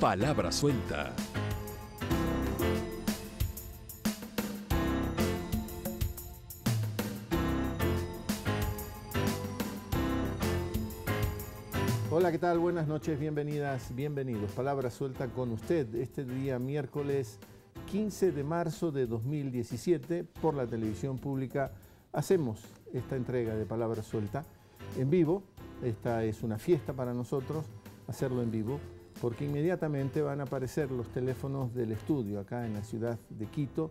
Palabra suelta. Hola, ¿qué tal? Buenas noches, bienvenidas, bienvenidos. Palabra suelta con usted este día miércoles 15 de marzo de 2017 por la televisión pública. Hacemos esta entrega de Palabra suelta en vivo. Esta es una fiesta para nosotros, hacerlo en vivo porque inmediatamente van a aparecer los teléfonos del estudio acá en la ciudad de Quito,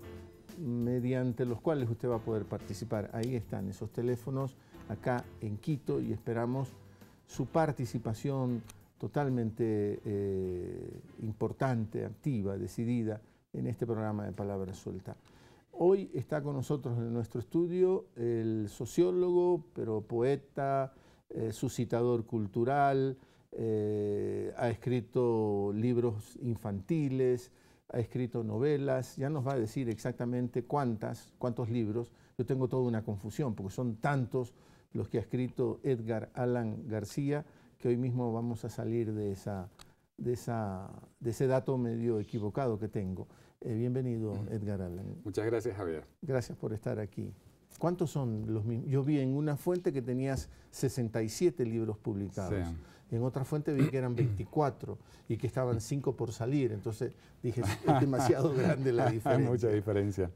mediante los cuales usted va a poder participar. Ahí están esos teléfonos acá en Quito y esperamos su participación totalmente eh, importante, activa, decidida en este programa de Palabras Sueltas. Hoy está con nosotros en nuestro estudio el sociólogo, pero poeta, eh, suscitador cultural, eh, ha escrito libros infantiles, ha escrito novelas, ya nos va a decir exactamente cuántas, cuántos libros. Yo tengo toda una confusión porque son tantos los que ha escrito Edgar Allan García que hoy mismo vamos a salir de, esa, de, esa, de ese dato medio equivocado que tengo. Eh, bienvenido, Edgar Allan. Muchas gracias, Javier. Gracias por estar aquí. ¿Cuántos son los mismos? Yo vi en una fuente que tenías 67 libros publicados. En otra fuente vi que eran 24 y que estaban 5 por salir. Entonces dije, es demasiado grande la diferencia. Hay mucha diferencia.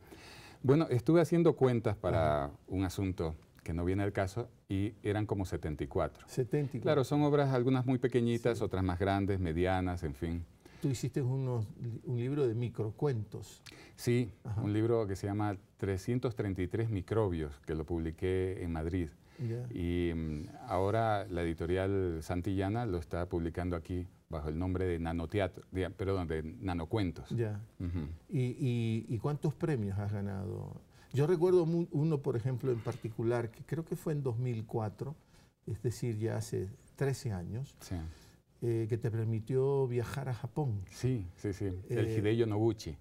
Bueno, estuve haciendo cuentas para un asunto que no viene al caso y eran como 74. 74. Claro, son obras algunas muy pequeñitas, otras más grandes, medianas, en fin. Tú hiciste un libro de microcuentos. Sí, un libro que se llama 333 microbios, que lo publiqué en Madrid. Y mm, ahora la editorial Santillana lo está publicando aquí bajo el nombre de nanocuentos. Ya. ¿Y, y, cuántos premios has ganado? Yo recuerdo uno, por ejemplo, en particular, que creo que fue en 2004, es decir, ya hace 13 años, eh, que te permitió viajar a Japón. Sí, sí, sí, el eh, Hideyo Noguchi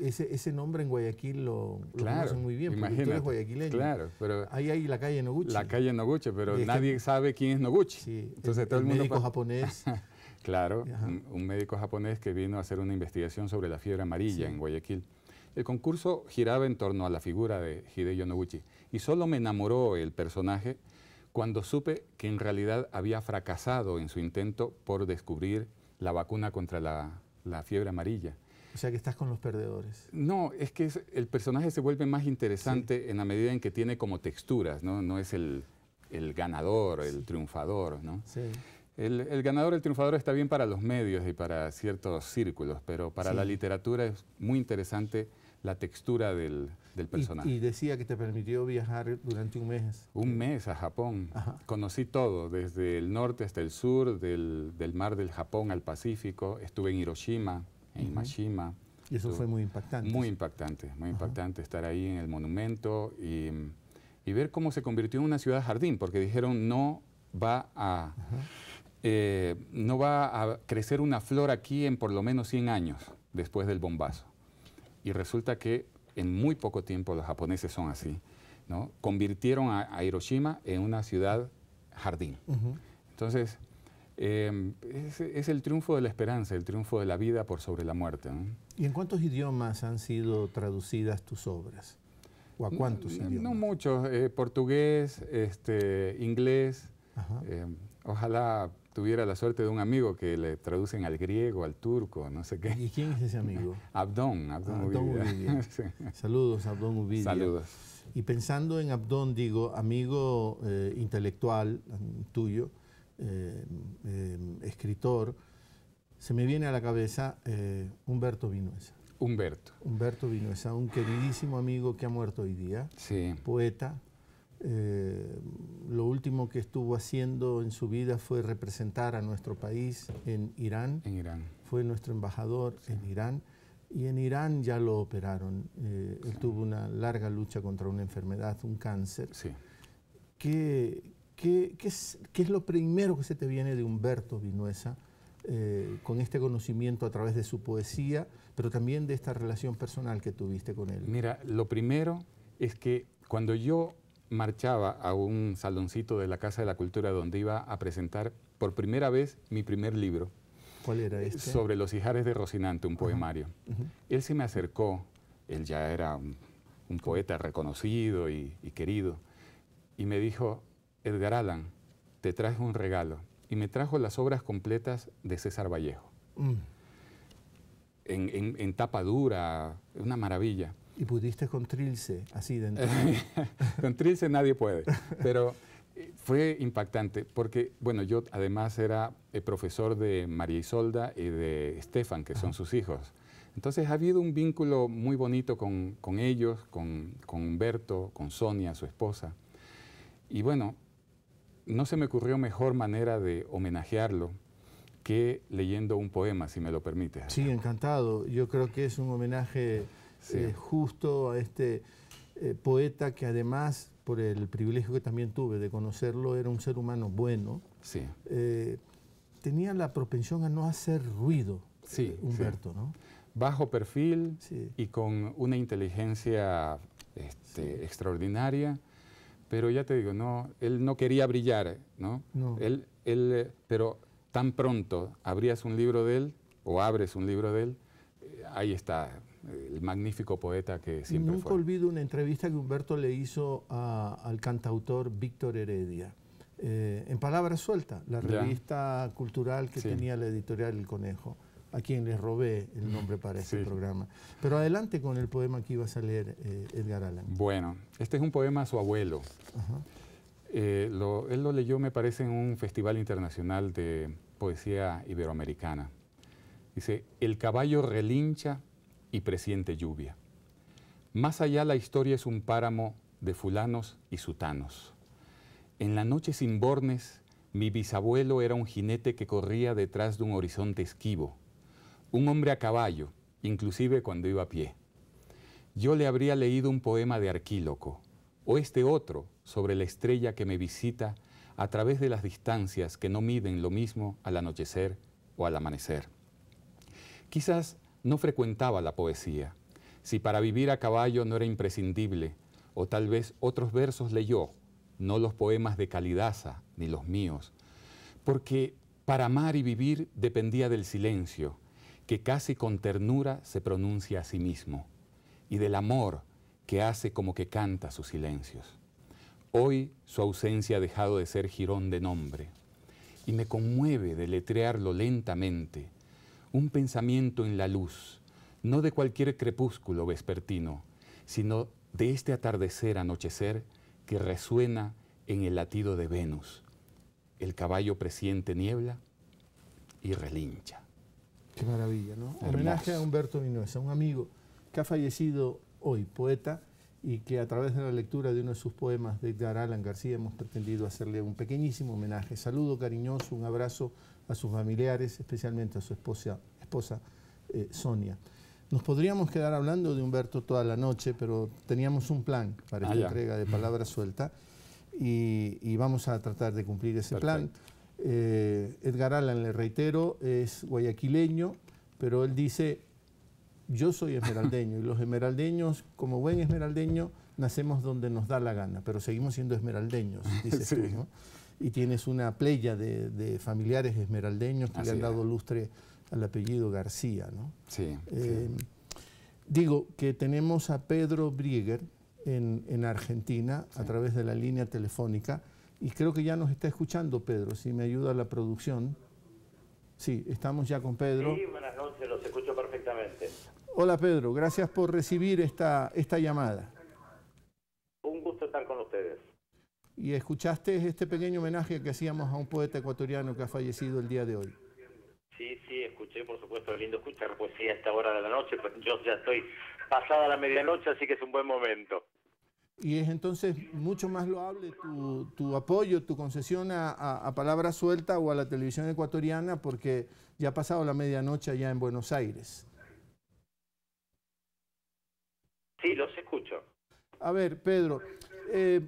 ese, nombre en Guayaquil lo, claro, conocen muy bien, porque tú eres guayaquileño. Claro, pero ahí hay la calle Noguchi. La calle Noguchi, pero nadie sabe quién es Noguchi. Sí, Entonces, todo el, médico japonés. claro, un, médico japonés que vino a hacer una investigación sobre la fiebre amarilla en Guayaquil. El concurso giraba en torno a la figura de Hideyo Noguchi y solo me enamoró el personaje cuando supe que en realidad había fracasado en su intento por descubrir la vacuna contra la fiebre amarilla. O sea que estás con los perdedores. No, es que el personaje se vuelve más interesante en la medida en que tiene como texturas, ¿no? No es el, ganador, el triunfador, ¿no? Sí. El, ganador, el triunfador está bien para los medios y para ciertos círculos, pero para la literatura es muy interesante la textura del, personaje. Y, decía que te permitió viajar durante un mes. Un mes a Japón. Conocí todo, desde el norte hasta el sur, del, del mar del Japón al Pacífico. Estuve en Hiroshima, en hiroshima Y eso fue muy impactante. Muy impactante, muy impactante estar ahí en el monumento y, y, ver cómo se convirtió en una ciudad jardín, porque dijeron no va a... Eh, no va a crecer una flor aquí en por lo menos 100 años después del bombazo. Y resulta que en muy poco tiempo los japoneses son así, ¿no? Convirtieron a, Hiroshima en una ciudad jardín. Entonces, Em, es, el triunfo de la esperanza, el triunfo de la vida por sobre la muerte. ¿Y en cuántos idiomas han sido traducidas tus obras? ¿O a cuántos no, No muchos, eh, portugués, este, inglés. Em, ojalá tuviera la suerte de un amigo que le traducen al griego, al turco, no sé qué. ¿Y quién es ese amigo? Abdón, Abdón, ah, Saludos, Abdón Ubidia. Saludos. Y pensando en Abdón, digo, amigo eh, intelectual mm, tuyo, eh, em, escritor, se me viene a la cabeza eh, Humberto Vinuesa. Humberto. Humberto Vinuesa, un queridísimo amigo que ha muerto hoy día, sí. poeta. Eh, lo último que estuvo haciendo en su vida fue representar a nuestro país en Irán. En Irán. Fue nuestro embajador en Irán. Y en Irán ya lo operaron. Él tuvo una larga lucha contra una enfermedad, un cáncer. Sí. Que, ¿Qué, es, ¿qué, es, lo primero que se te viene de Humberto Vinuesa eh, con este conocimiento a través de su poesía, pero también de esta relación personal que tuviste con él? Mira, lo primero es que cuando yo marchaba a un saloncito de la Casa de la Cultura donde iba a presentar por primera vez mi primer libro. ¿Cuál era eh, este? Sobre los hijares de Rocinante, un poemario. Él se me acercó, él ya era un, poeta reconocido y, y querido, y me dijo, Edgar Allan, te trajo un regalo y me trajo las obras completas de César Vallejo. Mm. En, tapa dura, una maravilla. Y pudiste con Trilce, así dentro. Con Trilce nadie puede, pero eh, fue impactante porque, bueno, yo además era eh, profesor de María Isolda y de Estefan, que son sus hijos. Entonces ha habido un vínculo muy bonito con, ellos, con, con Humberto, con Sonia, su esposa. Y bueno, no se me ocurrió mejor manera de homenajearlo que leyendo un poema, si me lo permite. Sí, encantado. Yo creo que es un homenaje eh, justo a este eh, poeta que además, por el privilegio que también tuve de conocerlo, era un ser humano bueno. Sí. Eh, tenía la propensión a no hacer ruido, sí, Humberto, ¿no? Bajo perfil y con una inteligencia este, extraordinaria pero ya te digo, no, él no quería brillar, ¿no? Él, él, pero tan pronto abrías un libro de él o abres un libro de él, eh, ahí está el magnífico poeta que siempre Nunca olvido una entrevista que Humberto le hizo al cantautor Víctor Heredia. Eh, en palabras sueltas, la revista cultural que tenía la editorial El Conejo a quien les robé el nombre para este programa. Pero adelante con el poema que ibas a leer, eh, Edgar Allan. Bueno, este es un poema a su abuelo. Eh, él lo leyó, me parece, en un festival internacional de poesía iberoamericana. Dice, el caballo relincha y presiente lluvia. Más allá la historia es un páramo de fulanos y sutanos. En la noche sin bornes, mi bisabuelo era un jinete que corría detrás de un horizonte esquivo un hombre a caballo, inclusive cuando iba a pie. Yo le habría leído un poema de Arquíloco, o este otro sobre la estrella que me visita a través de las distancias que no miden lo mismo al anochecer o al amanecer. Quizás no frecuentaba la poesía, si para vivir a caballo no era imprescindible, o tal vez otros versos leyó, no los poemas de Calidasa ni los míos, porque para amar y vivir dependía del silencio, que casi con ternura se pronuncia a sí mismo, y del amor que hace como que canta sus silencios. Hoy su ausencia ha dejado de ser jirón de nombre, y me conmueve deletrearlo lentamente, un pensamiento en la luz, no de cualquier crepúsculo vespertino, sino de este atardecer anochecer que resuena en el latido de Venus. El caballo presiente niebla y relincha. Qué maravilla, ¿no? Homenaje a Humberto Minuesa, un amigo que ha fallecido hoy, poeta, y que a través de la lectura de uno de sus poemas de Edgar Alan García hemos pretendido hacerle un pequeñísimo homenaje. Saludo cariñoso, un abrazo a sus familiares, especialmente a su esposa, eh, Sonia. Nos podríamos quedar hablando de Humberto toda la noche, pero teníamos un plan para la ah, esta entrega de Palabra Suelta y, vamos a tratar de cumplir ese plan. Eh, Edgar Allan, le reitero, es guayaquileño, pero él dice, yo soy esmeraldeño y los esmeraldeños, como buen esmeraldeño, nacemos donde nos da la gana, pero seguimos siendo esmeraldeños, dice sí. Y tienes una playa de, familiares esmeraldeños que le han dado lustre al apellido García, ¿no? Eh, sí, Digo que tenemos a Pedro Brieger en, Argentina a través de la línea telefónica y creo que ya nos está escuchando Pedro, si me ayuda la producción. Sí, estamos ya con Pedro. Sí, buenas noches, los escucho perfectamente. Hola Pedro, gracias por recibir esta, esta llamada. Un gusto estar con ustedes. Y escuchaste este pequeño homenaje que hacíamos a un poeta ecuatoriano que ha fallecido el día de hoy. Sí, sí, escuché, por supuesto, lindo escuchar poesía a esta hora de la noche, pues yo ya estoy pasada la medianoche, así que es un buen momento y es entonces mucho más loable tu, apoyo, tu concesión a, Palabra Suelta o a la televisión ecuatoriana porque ya ha pasado la medianoche allá en Buenos Aires. Sí, los escucho. A ver, Pedro, eh,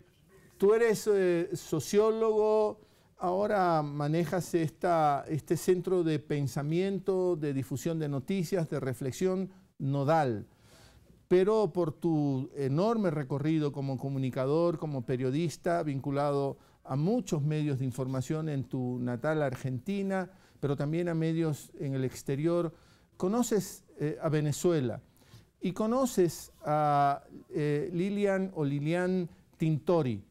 tú eres eh, sociólogo, ahora manejas esta, este centro de pensamiento, de difusión de noticias, de reflexión nodal pero por tu enorme recorrido como comunicador, como periodista, vinculado a muchos medios de información en tu natal Argentina, pero también a medios en el exterior, conoces eh, a Venezuela y conoces a eh, Lilian o Lilian Tintori.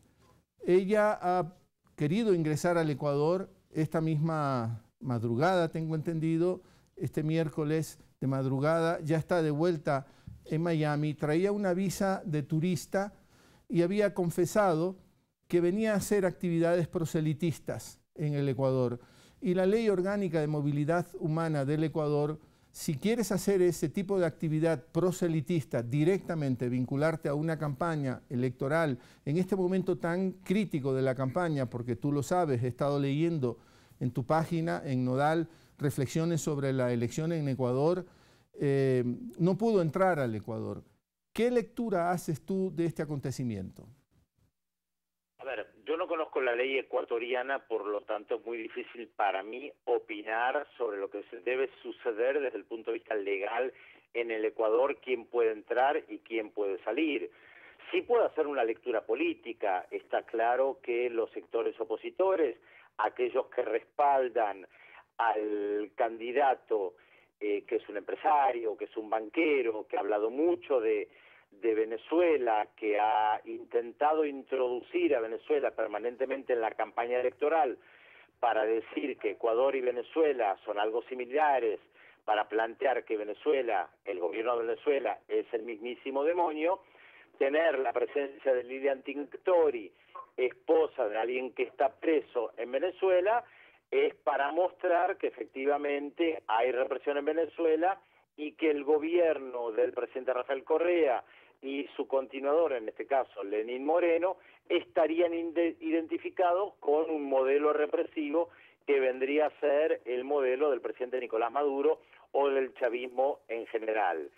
Ella ha querido ingresar al Ecuador esta misma madrugada, tengo entendido, este miércoles de madrugada, ya está de vuelta en Miami, traía una visa de turista y había confesado que venía a hacer actividades proselitistas en el Ecuador. Y la Ley Orgánica de Movilidad Humana del Ecuador, si quieres hacer ese tipo de actividad proselitista directamente, vincularte a una campaña electoral, en este momento tan crítico de la campaña, porque tú lo sabes, he estado leyendo en tu página, en Nodal, reflexiones sobre la elección en Ecuador, eh, no pudo entrar al Ecuador. ¿Qué lectura haces tú de este acontecimiento? A ver, yo no conozco la ley ecuatoriana, por lo tanto es muy difícil para mí opinar sobre lo que debe suceder desde el punto de vista legal en el Ecuador, quién puede entrar y quién puede salir. Sí puedo hacer una lectura política. Está claro que los sectores opositores, aquellos que respaldan al candidato eh, que es un empresario, que es un banquero, que ha hablado mucho de, de Venezuela, que ha intentado introducir a Venezuela permanentemente en la campaña electoral para decir que Ecuador y Venezuela son algo similares, para plantear que Venezuela, el gobierno de Venezuela, es el mismísimo demonio, tener la presencia de Lilian Tintori, esposa de alguien que está preso en Venezuela, es para mostrar que efectivamente hay represión en Venezuela y que el gobierno del presidente Rafael Correa y su continuador, en este caso Lenín Moreno, estarían identificados con un modelo represivo que vendría a ser el modelo del presidente Nicolás Maduro o del chavismo en general.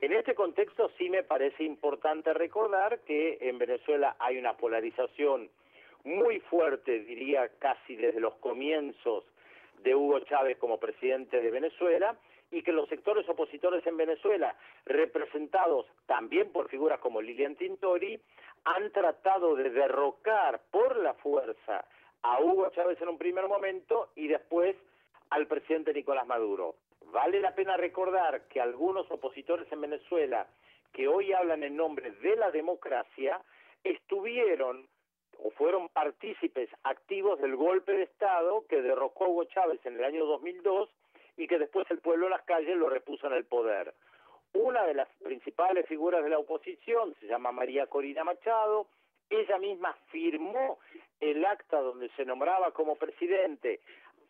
En este contexto sí me parece importante recordar que en Venezuela hay una polarización muy fuerte, diría casi desde los comienzos de Hugo Chávez como presidente de Venezuela, y que los sectores opositores en Venezuela, representados también por figuras como Lilian Tintori, han tratado de derrocar por la fuerza a Hugo Chávez en un primer momento y después al presidente Nicolás Maduro. Vale la pena recordar que algunos opositores en Venezuela que hoy hablan en nombre de la democracia estuvieron o fueron partícipes activos del golpe de Estado que derrocó Hugo Chávez en el año 2002 y que después el pueblo en las calles lo repuso en el poder. Una de las principales figuras de la oposición se llama María Corina Machado, ella misma firmó el acta donde se nombraba como presidente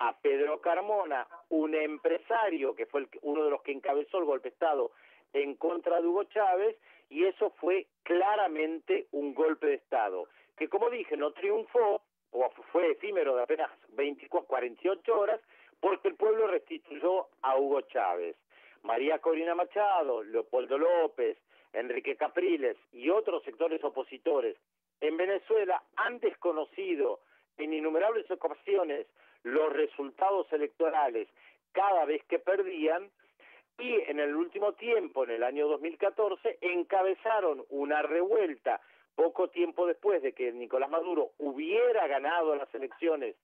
a Pedro Carmona, un empresario que fue uno de los que encabezó el golpe de Estado en contra de Hugo Chávez, y eso fue claramente un golpe de Estado que como dije, no triunfó, o fue efímero de apenas 24, 48 horas, porque el pueblo restituyó a Hugo Chávez. María Corina Machado, Leopoldo López, Enrique Capriles y otros sectores opositores en Venezuela han desconocido en innumerables ocasiones los resultados electorales cada vez que perdían y en el último tiempo, en el año 2014, encabezaron una revuelta poco tiempo después de que Nicolás Maduro hubiera ganado las elecciones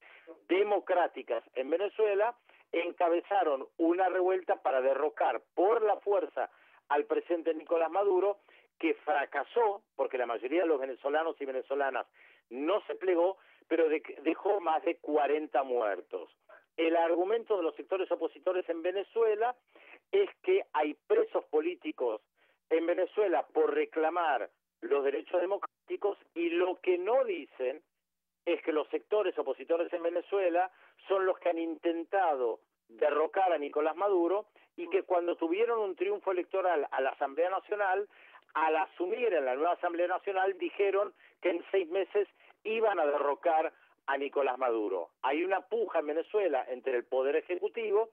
democráticas en Venezuela, encabezaron una revuelta para derrocar por la fuerza al presidente Nicolás Maduro, que fracasó, porque la mayoría de los venezolanos y venezolanas no se plegó, pero dejó más de 40 muertos. El argumento de los sectores opositores en Venezuela es que hay presos políticos en Venezuela por reclamar los derechos democráticos y lo que no dicen es que los sectores opositores en Venezuela son los que han intentado derrocar a Nicolás Maduro y que cuando tuvieron un triunfo electoral a la Asamblea Nacional, al asumir en la nueva Asamblea Nacional, dijeron que en seis meses iban a derrocar a Nicolás Maduro. Hay una puja en Venezuela entre el Poder Ejecutivo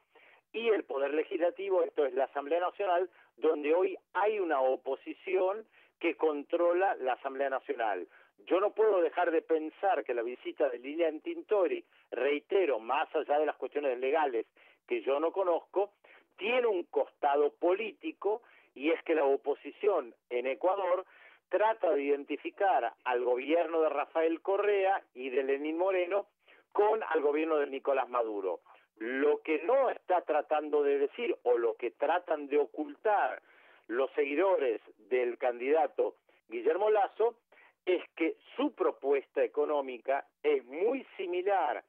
y el Poder Legislativo, esto es la Asamblea Nacional, donde hoy hay una oposición que controla la Asamblea Nacional. Yo no puedo dejar de pensar que la visita de Lilian Tintori, reitero, más allá de las cuestiones legales que yo no conozco, tiene un costado político y es que la oposición en Ecuador trata de identificar al gobierno de Rafael Correa y de Lenín Moreno con al gobierno de Nicolás Maduro. Lo que no está tratando de decir o lo que tratan de ocultar los seguidores del candidato Guillermo Lazo es que su propuesta económica es muy similar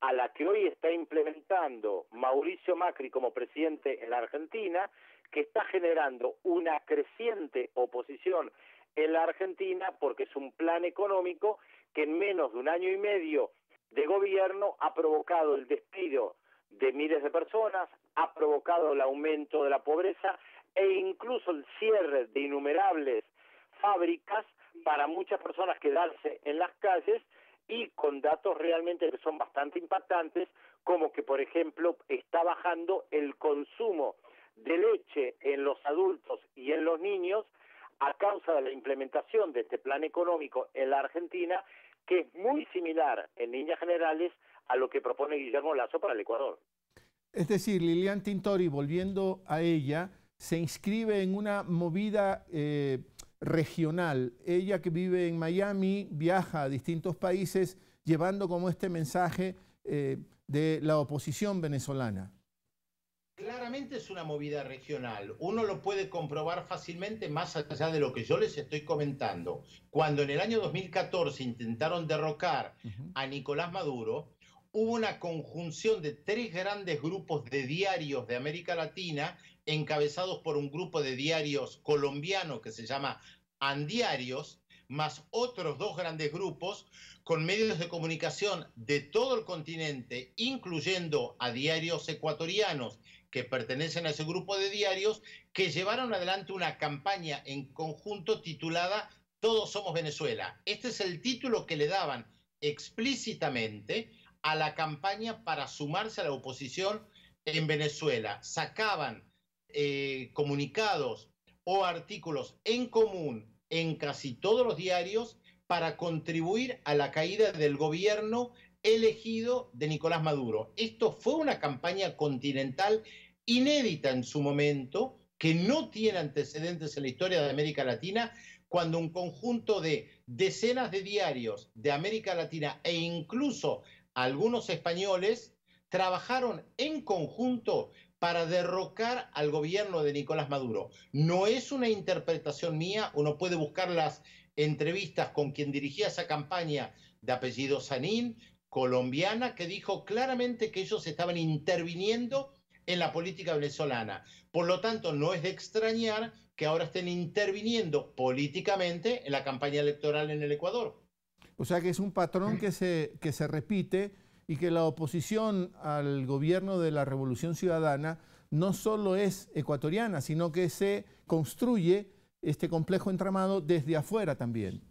a la que hoy está implementando Mauricio Macri como presidente en la Argentina, que está generando una creciente oposición en la Argentina porque es un plan económico que en menos de un año y medio de gobierno ha provocado el despido de miles de personas, ha provocado el aumento de la pobreza e incluso el cierre de innumerables fábricas para muchas personas quedarse en las calles y con datos realmente que son bastante impactantes, como que por ejemplo está bajando el consumo de leche en los adultos y en los niños a causa de la implementación de este plan económico en la Argentina, que es muy similar en líneas generales a lo que propone Guillermo Lazo para el Ecuador. Es decir, Lilian Tintori, volviendo a ella, se inscribe en una movida eh, regional. Ella que vive en Miami viaja a distintos países llevando como este mensaje eh, de la oposición venezolana. Claramente es una movida regional. Uno lo puede comprobar fácilmente más allá de lo que yo les estoy comentando. Cuando en el año 2014 intentaron derrocar a Nicolás Maduro, hubo una conjunción de tres grandes grupos de diarios de América Latina, encabezados por un grupo de diarios colombiano que se llama Andiarios, más otros dos grandes grupos, con medios de comunicación de todo el continente, incluyendo a diarios ecuatorianos que pertenecen a ese grupo de diarios, que llevaron adelante una campaña en conjunto titulada Todos somos Venezuela. Este es el título que le daban explícitamente a la campaña para sumarse a la oposición en Venezuela. Sacaban eh, comunicados o artículos en común en casi todos los diarios para contribuir a la caída del gobierno elegido de Nicolás Maduro. Esto fue una campaña continental inédita en su momento, que no tiene antecedentes en la historia de América Latina, cuando un conjunto de decenas de diarios de América Latina e incluso algunos españoles trabajaron en conjunto para derrocar al gobierno de Nicolás Maduro. No es una interpretación mía, uno puede buscar las entrevistas con quien dirigía esa campaña de apellido Sanín, colombiana, que dijo claramente que ellos estaban interviniendo en la política venezolana. Por lo tanto, no es de extrañar que ahora estén interviniendo políticamente en la campaña electoral en el Ecuador. O sea que es un patrón que se, repite y que la oposición al gobierno de la Revolución Ciudadana no solo es ecuatoriana, sino que se construye este complejo entramado desde afuera también.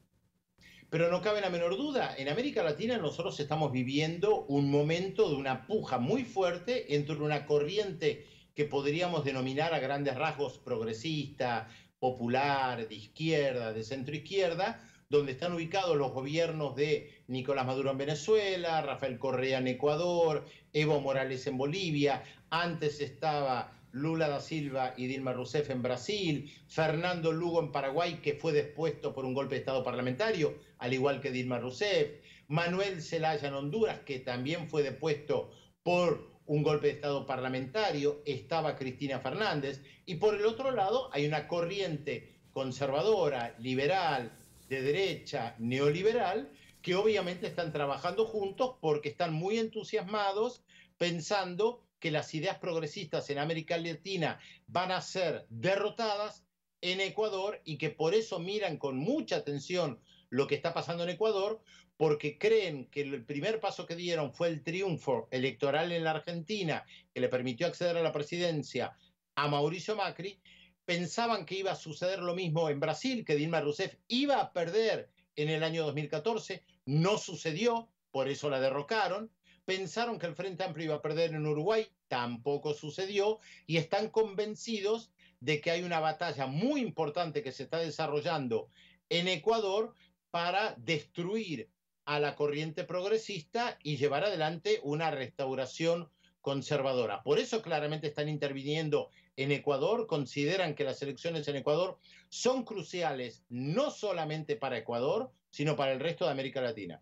Pero no cabe la menor duda, en América Latina nosotros estamos viviendo un momento de una puja muy fuerte entre una corriente que podríamos denominar a grandes rasgos progresista, popular, de izquierda, de centro izquierda, donde están ubicados los gobiernos de Nicolás Maduro en Venezuela, Rafael Correa en Ecuador, Evo Morales en Bolivia, antes estaba Lula da Silva y Dilma Rousseff en Brasil, Fernando Lugo en Paraguay, que fue despuesto por un golpe de Estado parlamentario, al igual que Dilma Rousseff, Manuel Zelaya en Honduras, que también fue depuesto por un golpe de Estado parlamentario, estaba Cristina Fernández, y por el otro lado hay una corriente conservadora, liberal, de derecha neoliberal que obviamente están trabajando juntos porque están muy entusiasmados pensando que las ideas progresistas en América Latina van a ser derrotadas en Ecuador y que por eso miran con mucha atención lo que está pasando en Ecuador, porque creen que el primer paso que dieron fue el triunfo electoral en la Argentina, que le permitió acceder a la presidencia a Mauricio Macri, pensaban que iba a suceder lo mismo en Brasil, que Dilma Rousseff iba a perder en el año 2014, no sucedió, por eso la derrocaron. Pensaron que el Frente Amplio iba a perder en Uruguay, tampoco sucedió, y están convencidos de que hay una batalla muy importante que se está desarrollando en Ecuador para destruir a la corriente progresista y llevar adelante una restauración conservadora. Por eso claramente están interviniendo en Ecuador, consideran que las elecciones en Ecuador son cruciales no solamente para Ecuador, sino para el resto de América Latina.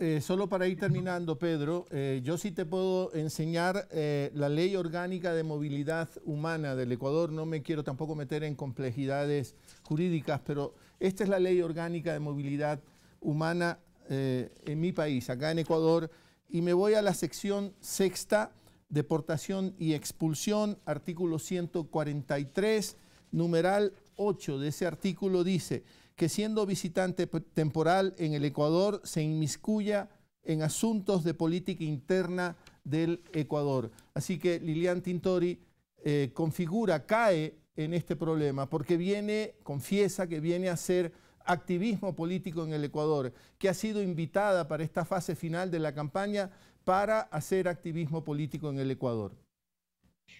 Eh, solo para ir terminando, Pedro, eh, yo sí te puedo enseñar eh, la ley orgánica de movilidad humana del Ecuador. No me quiero tampoco meter en complejidades jurídicas, pero esta es la ley orgánica de movilidad humana en mi país, acá en Ecuador. Y me voy a la sección sexta deportación y expulsión, artículo 143, numeral 8 de ese artículo dice que siendo visitante temporal en el Ecuador se inmiscuya en asuntos de política interna del Ecuador. Así que Lilian Tintori eh, configura, cae en este problema, porque viene, confiesa que viene a ser activismo político en el Ecuador, que ha sido invitada para esta fase final de la campaña para hacer activismo político en el Ecuador.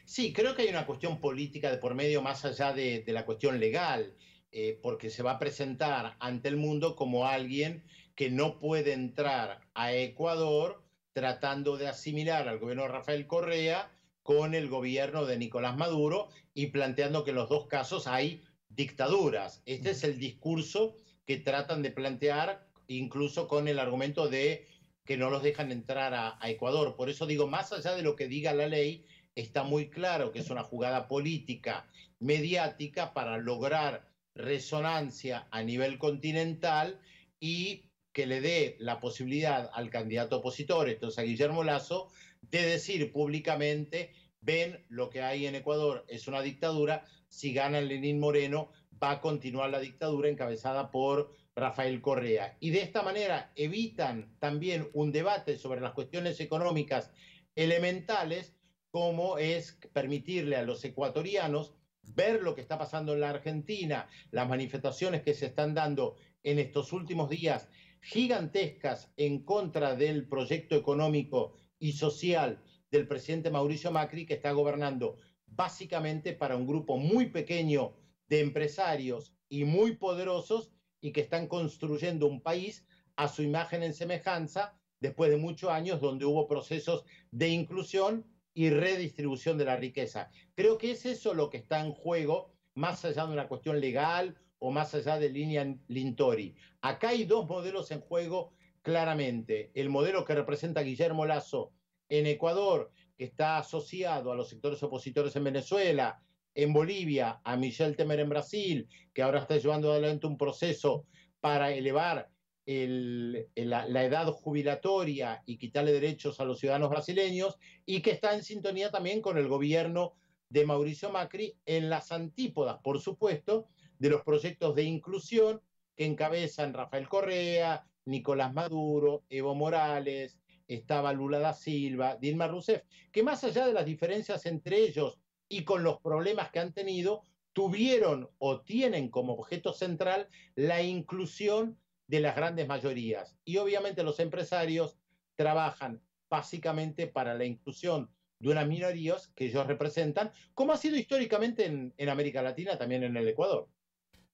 Sí, creo que hay una cuestión política de por medio más allá de, la cuestión legal, eh, porque se va a presentar ante el mundo como alguien que no puede entrar a Ecuador tratando de asimilar al gobierno de Rafael Correa con el gobierno de Nicolás Maduro y planteando que en los dos casos hay dictaduras. Este es el discurso que tratan de plantear incluso con el argumento de que no los dejan entrar a, Ecuador. Por eso digo, más allá de lo que diga la ley, está muy claro que es una jugada política, mediática, para lograr resonancia a nivel continental y que le dé la posibilidad al candidato opositor, entonces a Guillermo Lazo, de decir públicamente, ven lo que hay en Ecuador, es una dictadura, si gana Lenín Moreno, va a continuar la dictadura encabezada por Rafael Correa. Y de esta manera evitan también un debate sobre las cuestiones económicas elementales, como es permitirle a los ecuatorianos ver lo que está pasando en la Argentina, las manifestaciones que se están dando en estos últimos días gigantescas en contra del proyecto económico y social del presidente Mauricio Macri, que está gobernando básicamente para un grupo muy pequeño de empresarios y muy poderosos y que están construyendo un país a su imagen en semejanza después de muchos años donde hubo procesos de inclusión y redistribución de la riqueza. Creo que es eso lo que está en juego, más allá de una cuestión legal o más allá de línea Lintori. Acá hay dos modelos en juego claramente. El modelo que representa Guillermo Lazo en Ecuador, que está asociado a los sectores opositores en Venezuela, en Bolivia, a Michelle Temer en Brasil, que ahora está llevando adelante un proceso para elevar la, la, edad jubilatoria y quitarle derechos a los ciudadanos brasileños, y que está en sintonía también con el gobierno de Mauricio Macri en las antípodas, por supuesto, de los proyectos de inclusión que encabezan Rafael Correa, Nicolás Maduro, Evo Morales, estaba Lula da Silva, Dilma Rousseff, que más allá de las diferencias entre ellos y con los problemas que han tenido, tuvieron o tienen como objeto central la inclusión de las grandes mayorías. Y obviamente los empresarios trabajan básicamente para la inclusión de unas minorías que ellos representan, como ha sido históricamente en, América Latina, también en el Ecuador.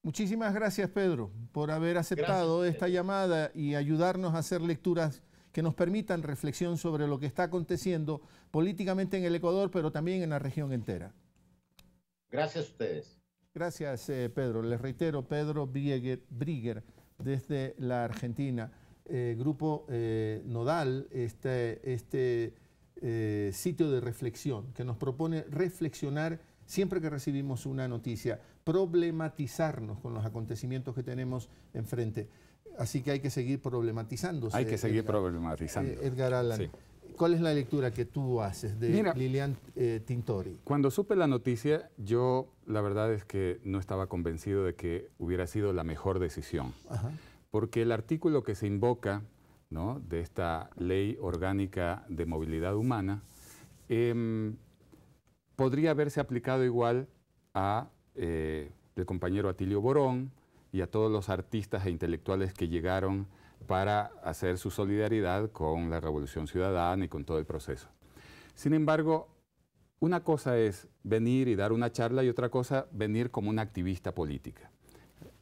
Muchísimas gracias, Pedro, por haber aceptado esta llamada y ayudarnos a hacer lecturas que nos permitan reflexión sobre lo que está aconteciendo políticamente en el Ecuador, pero también en la región entera. Gracias a ustedes. Gracias, eh, Pedro. Les reitero, Pedro Brieger, desde la Argentina. Eh, grupo eh, Nodal, este, este sitio de reflexión que nos propone reflexionar siempre que recibimos una noticia, problematizarnos con los acontecimientos que tenemos enfrente. Así que hay que seguir problematizándose. Hay que seguir problematizando. Eh, Edgar Allan. ¿Cuál es la lectura que tú haces de Lilian eh, Tintori? Cuando supe la noticia, yo la verdad es que no estaba convencido de que hubiera sido la mejor decisión. Porque el artículo que se invoca de esta ley orgánica de movilidad humana em, podría haberse aplicado igual a eh, el compañero Atilio Borón, y a todos los artistas e intelectuales que llegaron para hacer su solidaridad con la Revolución Ciudadana y con todo el proceso. Sin embargo, una cosa es venir y dar una charla y otra cosa venir como una activista política.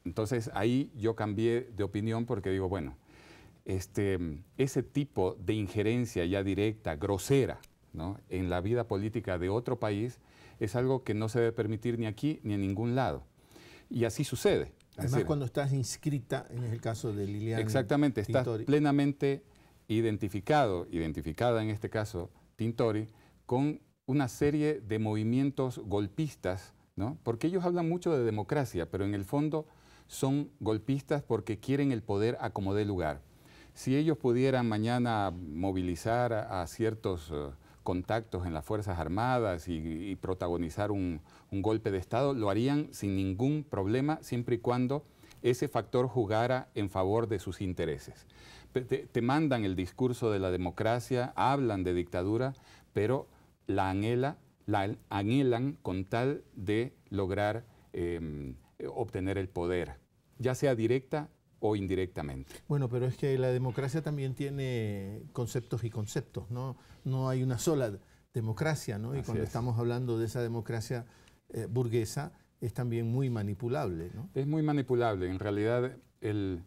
Entonces ahí yo cambié de opinión porque digo, bueno, este, ese tipo de injerencia ya directa, grosera, ¿no? en la vida política de otro país es algo que no se debe permitir ni aquí ni en ningún lado. Y así sucede. Además, cuando estás inscrita, en el caso de Liliana. Exactamente, estás plenamente identificado, identificada en este caso Tintori, con una serie de movimientos golpistas, ¿no? Porque ellos hablan mucho de democracia, pero en el fondo son golpistas porque quieren el poder a como lugar. Si ellos pudieran mañana movilizar a, ciertos eh, contactos en las Fuerzas Armadas y, protagonizar un, golpe de Estado, lo harían sin ningún problema, siempre y cuando ese factor jugara en favor de sus intereses. Te, mandan el discurso de la democracia, hablan de dictadura, pero la, anhelan con tal de lograr em, obtener el poder, ya sea directa o indirectamente. Bueno, pero es que la democracia también tiene conceptos y conceptos, ¿no? No hay una sola democracia, ¿no? Y cuando estamos hablando de esa democracia eh, burguesa, es también muy manipulable, ¿no? Es muy manipulable. En realidad, el,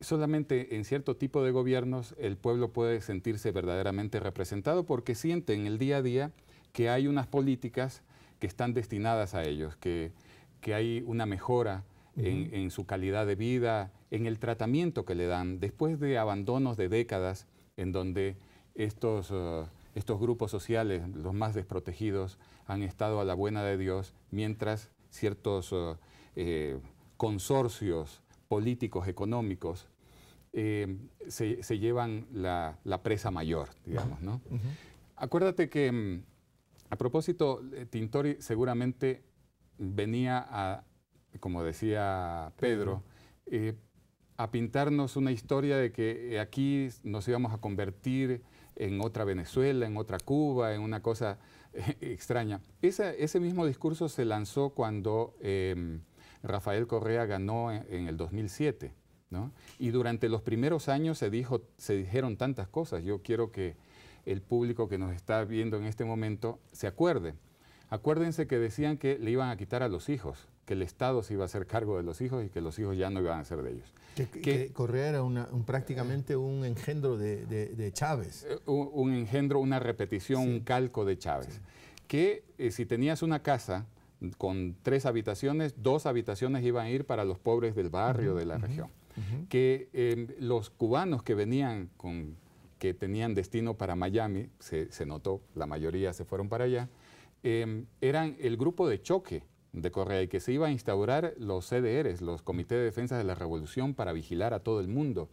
solamente en cierto tipo de gobiernos el pueblo puede sentirse verdaderamente representado porque siente en el día a día que hay unas políticas que están destinadas a ellos, que, que hay una mejora en, su calidad de vida, en el tratamiento que le dan, después de abandonos de décadas en donde estos, uh, estos grupos sociales, los más desprotegidos, han estado a la buena de Dios, mientras ciertos uh, eh, consorcios políticos, económicos, eh, se, llevan la, presa mayor, digamos, ¿no? Acuérdate que, mm, a propósito, eh, Tintori seguramente venía a, como decía Pedro, eh, a pintarnos una historia de que eh, aquí nos íbamos a convertir en otra Venezuela, en otra Cuba, en una cosa eh, extraña. Ese, mismo discurso se lanzó cuando em, Rafael Correa ganó en, el 2007. Y durante los primeros años se, dijo, se dijeron tantas cosas. Yo quiero que el público que nos está viendo en este momento se acuerde. Acuérdense que decían que le iban a quitar a los hijos que el Estado se iba a hacer cargo de los hijos y que los hijos ya no iban a ser de ellos. Que, Correa era un, prácticamente un engendro de, Chávez. Eh, un, engendro, una repetición, un calco de Chávez. Que eh, si tenías una casa con tres habitaciones, dos habitaciones iban a ir para los pobres del barrio, de la región. Que em, los cubanos que venían con que tenían destino para Miami, se, notó, la mayoría se fueron para allá, em, eran el grupo de choque de Correa y que se iba a instaurar los CDRs, los Comités de Defensa de la Revolución, para vigilar a todo el mundo,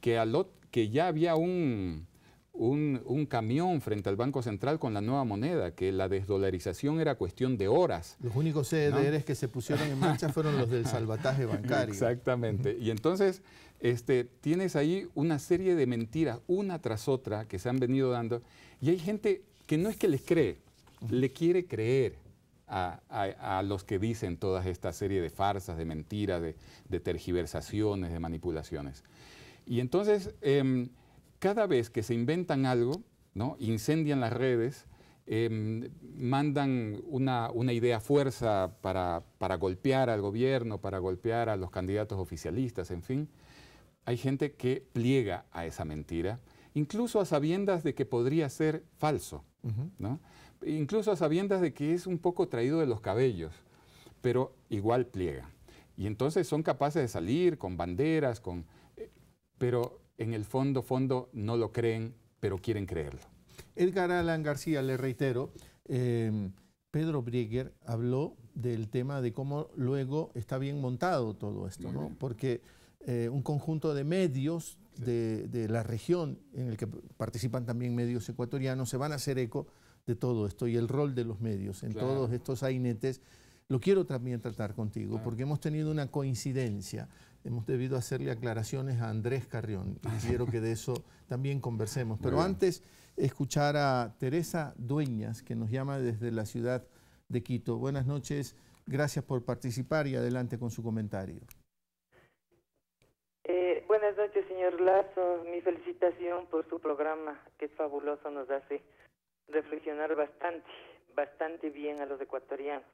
que, ya había un, un, camión frente al Banco Central con la nueva moneda, que la desdolarización era cuestión de horas. Los únicos CDRs que se pusieron en marcha fueron los del salvataje bancario. Exactamente. Y entonces este, tienes ahí una serie de mentiras, una tras otra, que se han venido dando, y hay gente que no es que les cree, le quiere creer a, los que dicen toda esta serie de farsas, de mentiras, de, tergiversaciones, de manipulaciones. Y entonces, em, cada vez que se inventan algo, ¿no? incendian las redes, em, mandan una, idea fuerza para, golpear al gobierno, para golpear a los candidatos oficialistas, en fin. Hay gente que pliega a esa mentira, incluso a sabiendas de que podría ser falso incluso a sabiendas de que es un poco traído de los cabellos, pero igual pliega. Y entonces son capaces de salir con banderas, con, eh, pero en el fondo, fondo no lo creen, pero quieren creerlo. Edgar Alan García, le reitero, em, Pedro Brieger habló del tema de cómo luego está bien montado todo esto, ¿no? Porque eh, un conjunto de medios de, la región, en el que participan también medios ecuatorianos, se van a hacer eco de todo esto y el rol de los medios en todos estos ainetes, lo quiero también tratar contigo, porque hemos tenido una coincidencia. Hemos debido hacerle aclaraciones a Andrés Carrión y ah. quiero que de eso también conversemos. Pero antes, escuchar a Teresa Dueñas, que nos llama desde la ciudad de Quito. Buenas noches, gracias por participar y adelante con su comentario. Eh, buenas noches, señor Lazo. Mi felicitación por su programa, que es fabuloso nos hace reflexionar bastante, bastante bien a los ecuatorianos.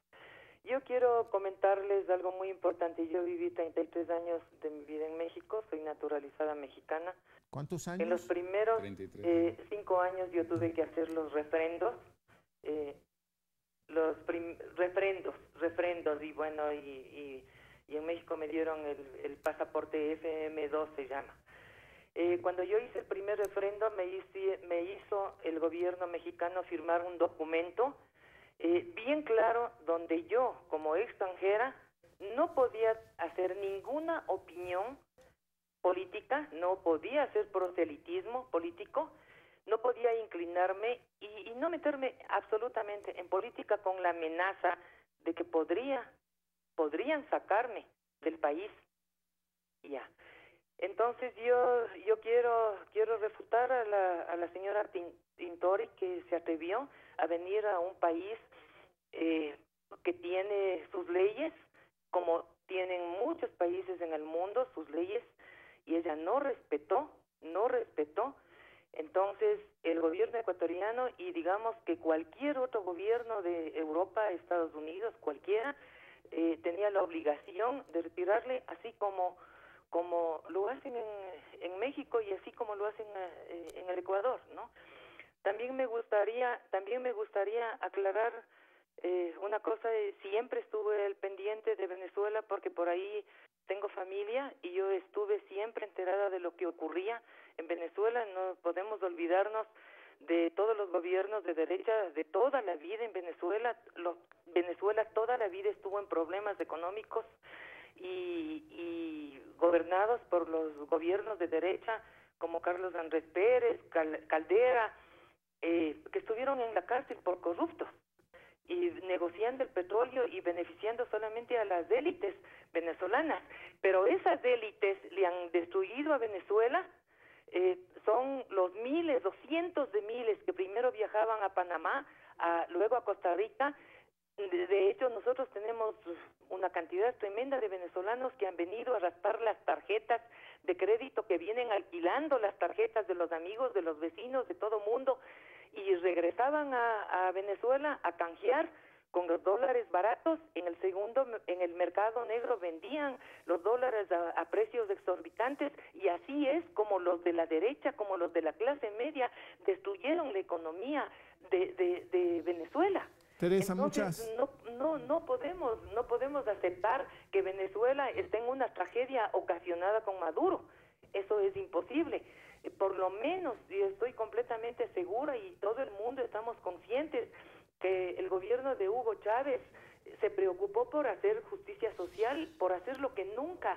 Yo quiero comentarles algo muy importante. Yo viví 33 años de mi vida en México, soy naturalizada mexicana. ¿Cuántos años? En los primeros eh, cinco años yo tuve que hacer los refrendos, eh, los refrendos, refrendos, y bueno, y, y, en México me dieron el, el pasaporte fm 12 se llama. Eh, cuando yo hice el primer referendo, me, me hizo el gobierno mexicano firmar un documento eh, bien claro donde yo, como extranjera, no podía hacer ninguna opinión política, no podía hacer proselitismo político, no podía inclinarme y, no meterme absolutamente en política con la amenaza de que podría, podrían sacarme del país. Ya. Entonces yo, yo quiero, quiero refutar a la, señora Tintori que se atrevió a venir a un país eh, que tiene sus leyes, como tienen muchos países en el mundo sus leyes, y ella no respetó, no respetó. Entonces el gobierno ecuatoriano y digamos que cualquier otro gobierno de Europa, Estados Unidos, cualquiera, eh, tenía la obligación de retirarle, así como como lo hacen en, México y así como lo hacen eh, en el Ecuador, ¿no? También me gustaría, también me gustaría aclarar eh, una cosa, eh, siempre estuve al pendiente de Venezuela porque por ahí tengo familia y yo estuve siempre enterada de lo que ocurría en Venezuela, no podemos olvidarnos de todos los gobiernos de derecha de toda la vida en Venezuela, los, Venezuela toda la vida estuvo en problemas económicos y, y gobernados por los gobiernos de derecha como Carlos Andrés Pérez, Caldera, eh, que estuvieron en la cárcel por corruptos y negociando el petróleo y beneficiando solamente a las élites venezolanas. Pero esas élites le han destruido a Venezuela. Eh, son los miles, doscientos de miles que primero viajaban a Panamá, luego a Costa Rica de hecho, nosotros tenemos una cantidad tremenda de venezolanos que han venido a raspar las tarjetas de crédito, que vienen alquilando las tarjetas de los amigos, de los vecinos, de todo mundo, y regresaban a, Venezuela a canjear con los dólares baratos. En el segundo, en el mercado negro vendían los dólares a, precios exorbitantes y así es como los de la derecha, como los de la clase media, destruyeron la economía de Venezuela. Teresa, Entonces, muchas. No, no, no, podemos, no podemos aceptar que Venezuela esté en una tragedia ocasionada con Maduro. Eso es imposible. Por lo menos, yo estoy completamente segura y todo el mundo estamos conscientes que el gobierno de Hugo Chávez se preocupó por hacer justicia social, por hacer lo que nunca,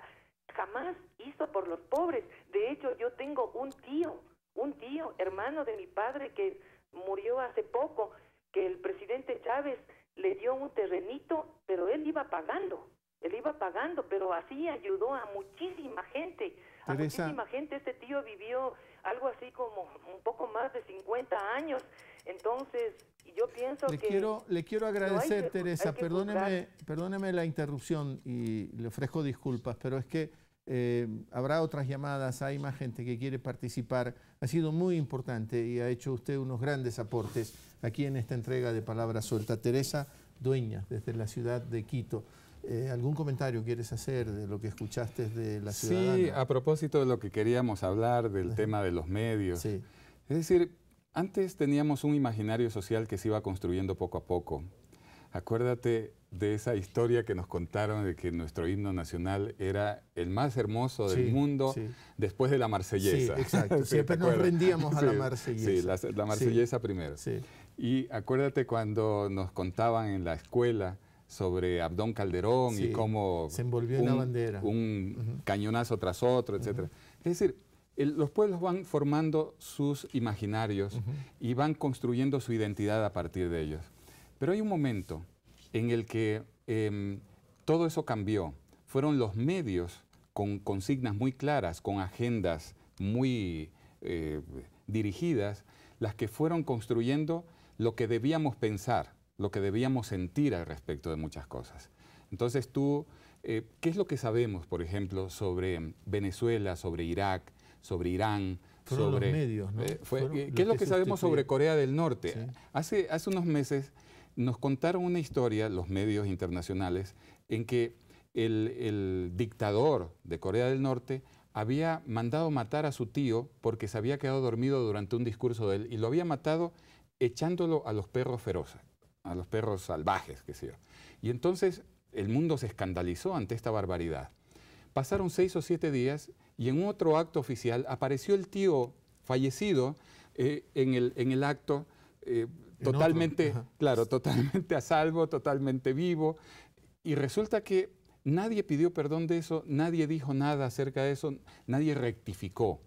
jamás hizo por los pobres. De hecho, yo tengo un tío, un tío, hermano de mi padre que murió hace poco que el presidente Chávez le dio un terrenito, pero él iba pagando, él iba pagando, pero así ayudó a muchísima gente. A muchísima gente, este tío vivió algo así como un poco más de 50 años. Entonces, yo pienso que... Quiero, le quiero agradecer, Teresa, perdóneme, la interrupción y le ofrezco disculpas, pero es que eh, habrá otras llamadas, hay más gente que quiere participar. Ha sido muy importante y ha hecho usted unos grandes aportes aquí en esta entrega de Palabras Suelta. Teresa Dueña, desde la ciudad de Quito. Eh, ¿Algún comentario quieres hacer de lo que escuchaste de la ciudad? Sí, a propósito de lo que queríamos hablar del tema de los medios. Es decir, antes teníamos un imaginario social que se iba construyendo poco a poco. Acuérdate de esa historia que nos contaron de que nuestro himno nacional era el más hermoso del mundo después de la marsellesa. Sí, exacto. Siempre nos rendíamos a la marsellesa. Sí, la, la marsellesa primero. Y acuérdate cuando nos contaban en la escuela sobre Abdón Calderón y cómo... Se envolvió en la bandera. Un cañonazo tras otro, etc. Es decir, los pueblos van formando sus imaginarios y van construyendo su identidad a partir de ellos. Pero hay un momento en el que em, todo eso cambió. Fueron los medios con consignas muy claras, con agendas muy eh, dirigidas, las que fueron construyendo lo que debíamos pensar, lo que debíamos sentir al respecto de muchas cosas. Entonces tú, eh, ¿qué es lo que sabemos, por ejemplo, sobre Venezuela, sobre Irak, sobre Irán? sobre, los medios, ¿no? Eh, eh, ¿Qué es lo que, sabemos sobre Corea del Norte? Hace, hace unos meses nos contaron una historia, los medios internacionales, en que el, el dictador de Corea del Norte había mandado matar a su tío porque se había quedado dormido durante un discurso de él y lo había matado echándolo a los perros feroces, a los perros salvajes, qué sé yo. Y entonces el mundo se escandalizó ante esta barbaridad. Pasaron seis o siete días y en otro acto oficial apareció el tío fallecido eh, en, el, acto, eh, totalmente, claro, totalmente a salvo, totalmente vivo. Y resulta que nadie pidió perdón de eso, nadie dijo nada acerca de eso, nadie rectificó.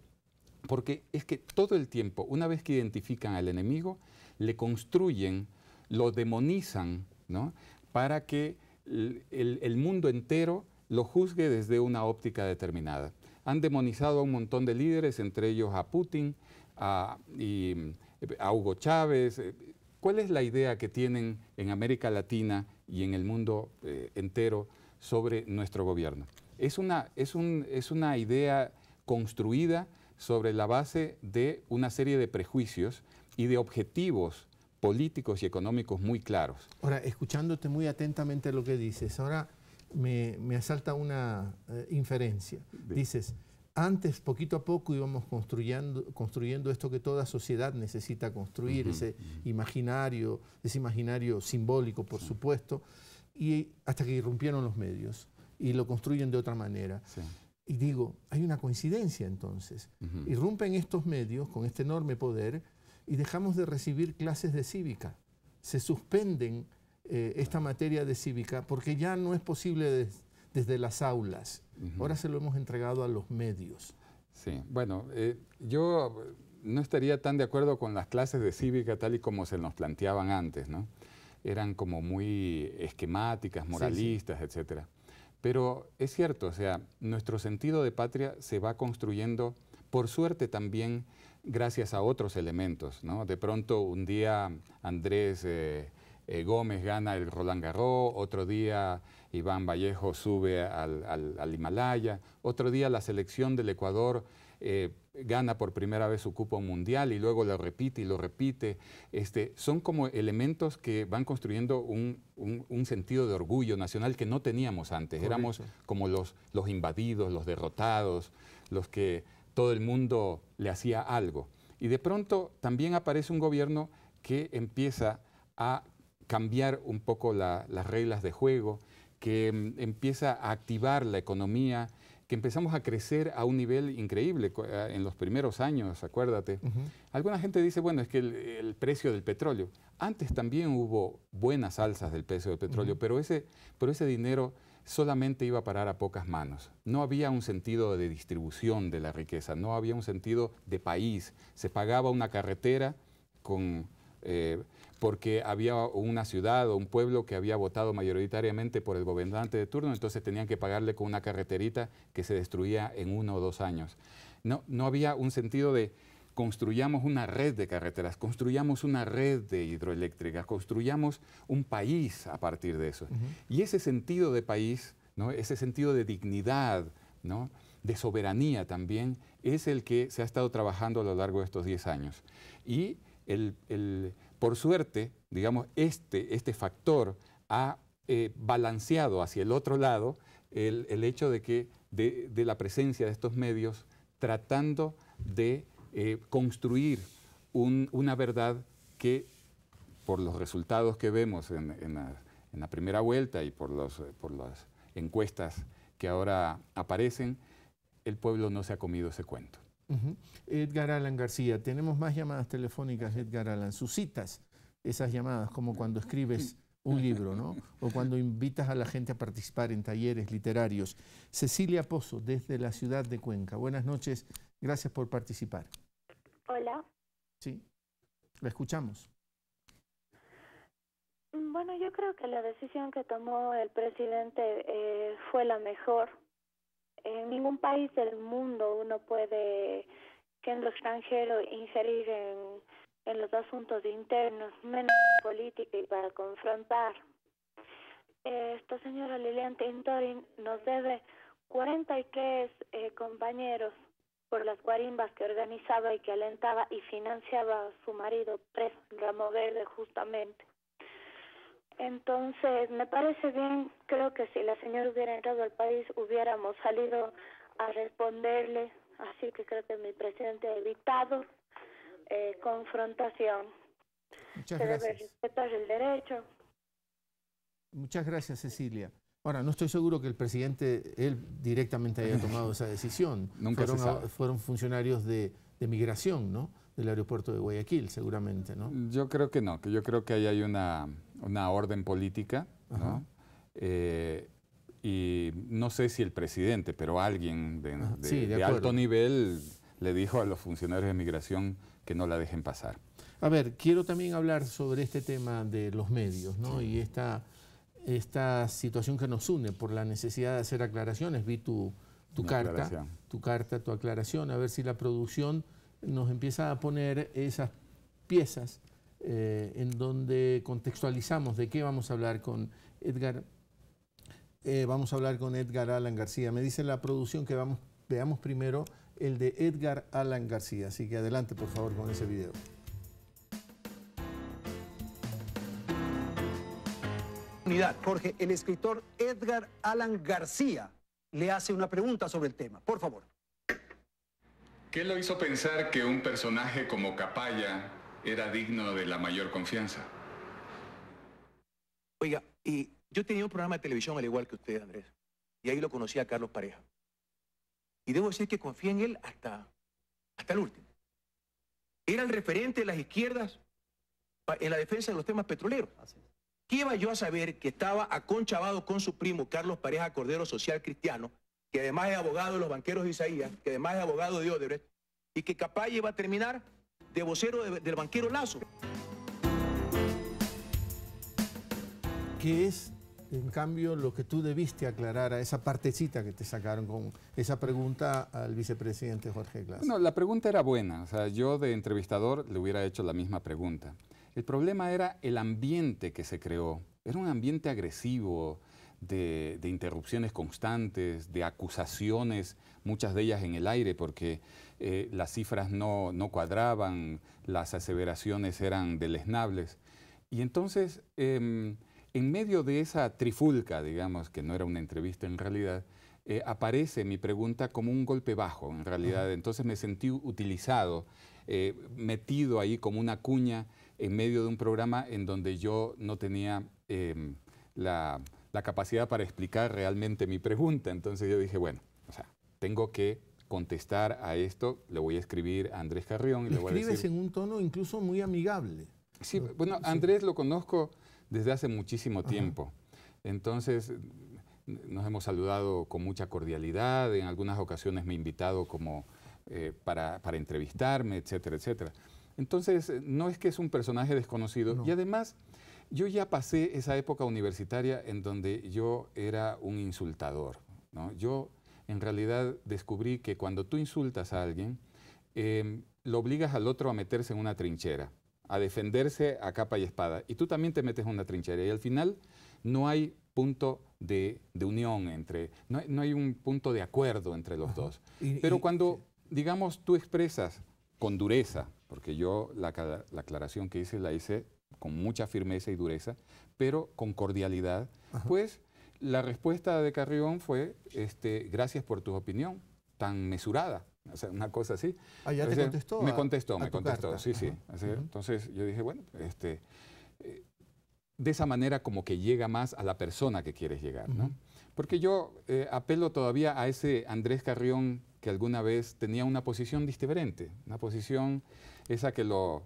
Porque es que todo el tiempo, una vez que identifican al enemigo, le construyen, lo demonizan, ¿no? para que el, mundo entero lo juzgue desde una óptica determinada. Han demonizado a un montón de líderes, entre ellos a Putin, a, Hugo Chávez. ¿Cuál es la idea que tienen en América Latina y en el mundo eh, entero sobre nuestro gobierno? es una idea construida sobre la base de una serie de prejuicios y de objetivos políticos y económicos muy claros. Ahora, escuchándote muy atentamente lo que dices, ahora me, me asalta una eh, inferencia. Dices, antes poquito a poco íbamos construyendo, construyendo esto que toda sociedad necesita construir, ese imaginario, ese imaginario simbólico, por supuesto, y hasta que irrumpieron los medios y lo construyen de otra manera. Y digo, hay una coincidencia entonces. Irrumpen estos medios con este enorme poder y dejamos de recibir clases de cívica. Se suspenden eh, esta materia de cívica porque ya no es posible desde las aulas. Ahora se lo hemos entregado a los medios. Sí, bueno, eh, yo no estaría tan de acuerdo con las clases de cívica tal y como se nos planteaban antes, ¿no? Eran como muy esquemáticas, moralistas, etc. etcétera. Pero es cierto, o sea, nuestro sentido de patria se va construyendo por suerte también gracias a otros elementos, De pronto un día Andrés eh, eh, Gómez gana el Roland Garros, otro día Iván Vallejo sube al, Himalaya, otro día la selección del Ecuador eh, gana por primera vez su cupo mundial y luego lo repite y lo repite. Este, son como elementos que van construyendo un, sentido de orgullo nacional que no teníamos antes. Éramos como los invadidos, los derrotados, los que todo el mundo le hacía algo. Y de pronto también aparece un gobierno que empieza a cambiar un poco las reglas de juego, que mm, empieza a activar la economía, que empezamos a crecer a un nivel increíble eh, en los primeros años, acuérdate. Alguna gente dice, bueno, es que el, precio del petróleo. Antes también hubo buenas alzas del precio del petróleo, pero, ese, pero ese dinero solamente iba a parar a pocas manos. No había un sentido de distribución de la riqueza, no había un sentido de país. Se pagaba una carretera con, eh, porque había una ciudad o un pueblo que había votado mayoritariamente por el gobernante de turno, entonces tenían que pagarle con una carreterita que se destruía en uno o dos años. No, no había un sentido de, construyamos una red de carreteras, construyamos una red de hidroeléctricas, construyamos un país a partir de eso. Y ese sentido de país, ¿no? ese sentido de dignidad, ¿no? de soberanía también, es el que se ha estado trabajando a lo largo de estos 10 años. Y el, por suerte, digamos, este, este factor ha eh, balanceado hacia el otro lado el, hecho de que de la presencia de estos medios tratando de eh, construir una verdad que, por los resultados que vemos en, la, primera vuelta y por, los, eh, por las encuestas que ahora aparecen, el pueblo no se ha comido ese cuento. Edgar Allan García, tenemos más llamadas telefónicas, Edgar Alan. Suscitas esas llamadas, como cuando escribes un libro, ¿no? O cuando invitas a la gente a participar en talleres literarios. Cecilia Pozo, desde la ciudad de Cuenca. Buenas noches, gracias por participar. Sí, la escuchamos. Bueno, yo creo que la decisión que tomó el presidente eh, fue la mejor. En ningún país del mundo uno puede, que en lo extranjero, ingerir en, los asuntos internos, menos política y para confrontar. Esta señora Lilian Tintorin nos debe 43 eh, compañeros por las guarimbas que organizaba y que alentaba y financiaba a su marido preso en justamente. Entonces, me parece bien, creo que si la señora hubiera entrado al país hubiéramos salido a responderle, así que creo que mi presidente ha evitado eh, confrontación. Muchas gracias. debe respetar el derecho. Muchas gracias, Cecilia. Ahora, no estoy seguro que el presidente, él directamente haya tomado esa decisión. Nunca fueron, fueron funcionarios de, migración, ¿no? Del aeropuerto de Guayaquil, seguramente, ¿no? Yo creo que no, que yo creo que ahí hay una, orden política, ¿no? Eh, y no sé si el presidente, pero alguien de, alto nivel le dijo a los funcionarios de migración que no la dejen pasar. A ver, quiero también hablar sobre este tema de los medios, ¿no? Y esta esta situación que nos une por la necesidad de hacer aclaraciones. Vi tu, carta, tu carta, tu aclaración, a ver si la producción nos empieza a poner esas piezas eh, en donde contextualizamos de qué vamos a hablar con Edgar. Eh, vamos a hablar con Edgar Alan García. Me dice la producción que vamos, veamos primero el de Edgar Alan García. Así que adelante, por favor, con ese video. Jorge, el escritor Edgar Allan García le hace una pregunta sobre el tema. Por favor. ¿Qué lo hizo pensar que un personaje como Capaya era digno de la mayor confianza? Oiga, y yo tenía un programa de televisión al igual que usted, Andrés. Y ahí lo conocí a Carlos Pareja. Y debo decir que confié en él hasta, hasta el último. Era el referente de las izquierdas en la defensa de los temas petroleros. Así ¿Qué iba yo a saber que estaba aconchabado con su primo Carlos Pareja Cordero Social Cristiano, que además es abogado de los banqueros de Isaías, que además es abogado de Odebrecht, y que capaz iba a terminar de vocero del banquero Lazo? ¿Qué es, en cambio, lo que tú debiste aclarar a esa partecita que te sacaron con esa pregunta al vicepresidente Jorge Glas? No, la pregunta era buena. O sea, yo de entrevistador le hubiera hecho la misma pregunta. El problema era el ambiente que se creó. Era un ambiente agresivo, de, interrupciones constantes, de acusaciones, muchas de ellas en el aire, porque eh, las cifras no, cuadraban, las aseveraciones eran deleznables. Y entonces, em, en medio de esa trifulca, digamos, que no era una entrevista en realidad, eh, aparece mi pregunta como un golpe bajo, en realidad. Entonces me sentí utilizado, eh, metido ahí como una cuña en medio de un programa en donde yo no tenía em, la, capacidad para explicar realmente mi pregunta. Entonces yo dije, bueno, o sea, tengo que contestar a esto, le voy a escribir a Andrés Carrión. Y le, en un tono incluso muy amigable. Sí, bueno, Andrés lo conozco desde hace muchísimo tiempo. Entonces, nos hemos saludado con mucha cordialidad, en algunas ocasiones me he invitado como eh, para, para entrevistarme, etcétera, etcétera. Entonces, eh, no es que es un personaje desconocido. Y además, yo ya pasé esa época universitaria en donde yo era un insultador. Yo, en realidad, descubrí que cuando tú insultas a alguien, em, lo obligas al otro a meterse en una trinchera, a defenderse a capa y espada. Y tú también te metes en una trinchera. Y al final, no hay punto de, unión entre, no hay, un punto de acuerdo entre los dos. Pero cuando, eh, digamos, tú expresas con dureza, porque yo la, aclaración que hice la hice con mucha firmeza y dureza, pero con cordialidad, pues la respuesta de Carrión fue, este, gracias por tu opinión, tan mesurada, o sea, una cosa así. Ah, ya te contestó. Me contestó, me contestó, sí, sí. Entonces yo dije, bueno, este, eh, de esa manera como que llega más a la persona que quieres llegar, Porque yo eh, apelo todavía a ese Andrés Carrión que alguna vez tenía una posición diferente, una posición esa que lo,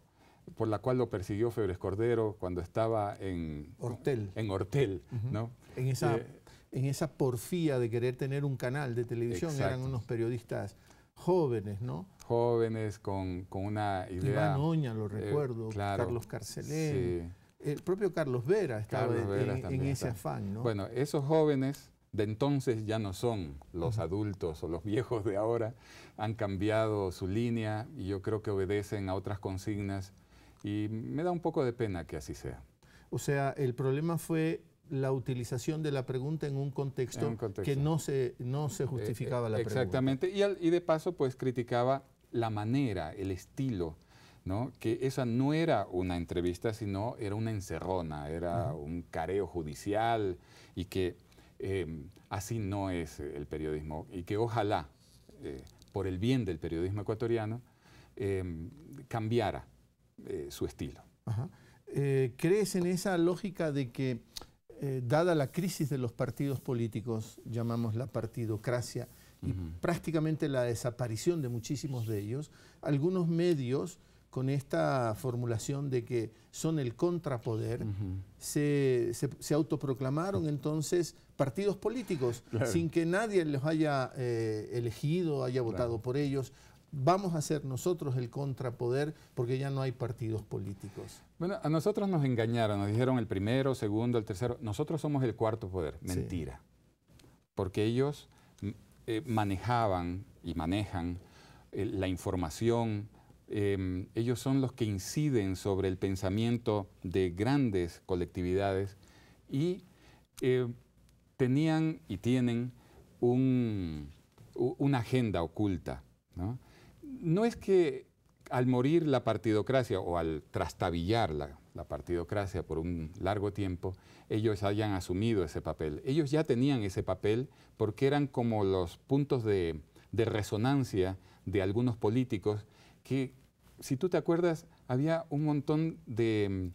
por la cual lo persiguió Febres Cordero cuando estaba en Hortel. En Hortel, ¿no? En esa, eh, en esa porfía de querer tener un canal de televisión, eran unos periodistas jóvenes, ¿no? Jóvenes, con, con una idea... Iván Oña, lo recuerdo, eh, Carlos Carcelén, sí. el propio Carlos Vera estaba en, ese afán, ¿no? Bueno, esos jóvenes de entonces ya no son los adultos o los viejos de ahora, han cambiado su línea y yo creo que obedecen a otras consignas y me da un poco de pena que así sea. O sea, el problema fue la utilización de la pregunta en un contexto, que no se, no se eh, justificaba la exactamente. Eh, pregunta. Exactamente, y, de paso pues criticaba la manera, el estilo, ¿no? que esa no era una entrevista, sino era una encerrona, era un careo judicial y que Em, así no es eh, el periodismo y que ojalá, eh, por el bien del periodismo ecuatoriano, em, cambiara eh, su estilo. ¿Crees en esa lógica de que, dada la crisis de los partidos políticos, llamamos la partidocracia, y prácticamente la desaparición de muchísimos de ellos, algunos medios con esta formulación de que son el contrapoder, se, autoproclamaron entonces partidos políticos, sin que nadie los haya eh, elegido, haya votado por ellos. Vamos a ser nosotros el contrapoder porque ya no hay partidos políticos. Bueno, a nosotros nos engañaron, nos dijeron el primero, segundo, el tercero. Nosotros somos el cuarto poder. Mentira. Porque ellos mm, eh, manejaban y manejan eh, la información, Em, ellos son los que inciden sobre el pensamiento de grandes colectividades y eh, tenían y tienen una agenda oculta. ¿no? es que al morir la partidocracia o al trastabillar la, partidocracia por un largo tiempo, ellos hayan asumido ese papel. Ellos ya tenían ese papel porque eran como los puntos de resonancia de algunos políticos que, si tú te acuerdas, había un montón mm, de,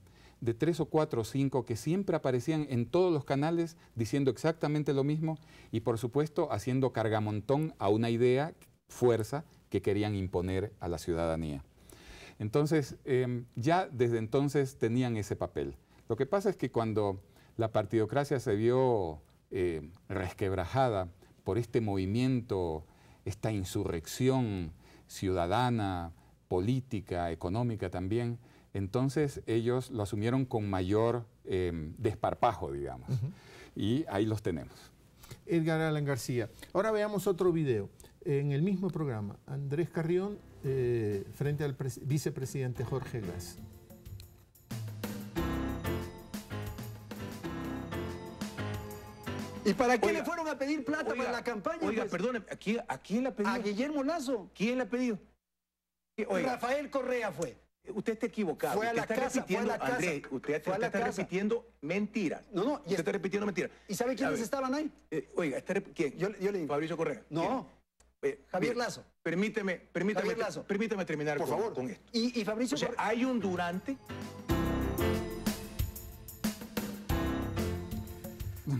tres o cuatro o cinco que siempre aparecían en todos los canales diciendo exactamente lo mismo y, por supuesto, haciendo cargamontón a una idea, fuerza, que querían imponer a la ciudadanía. Entonces, em, ya desde entonces tenían ese papel. Lo que pasa es que cuando la partidocracia se vio eh, resquebrajada por este movimiento, esta insurrección ciudadana, política, económica también. Entonces ellos lo asumieron con mayor em, desparpajo, digamos. Y ahí los tenemos. Edgar Alan García. Ahora veamos otro video. En el mismo programa, Andrés Carrión eh, frente al vicepresidente Jorge Glass. ¿Y para qué le fueron a pedir plata para la campaña? Oiga, perdón, pues? perdone, ¿a quién, ¿a quién le ha pedido? A Guillermo Lazo. ¿Quién le ha pedido? Rafael Correa fue. Usted está equivocado. Fue a la casa, repitiendo, fue la usted, está repitiendo mentiras. No, no. usted está repitiendo mentiras. ¿Y sabe quiénes estaban ahí? Eh, oiga, ¿quién? Yo, le digo. Fabricio Correa. No. Eh, Javier Lazo. Permíteme, permíteme, Lazo. terminar Por con, favor. con esto. Y, y Fabricio o sea, Hay un durante.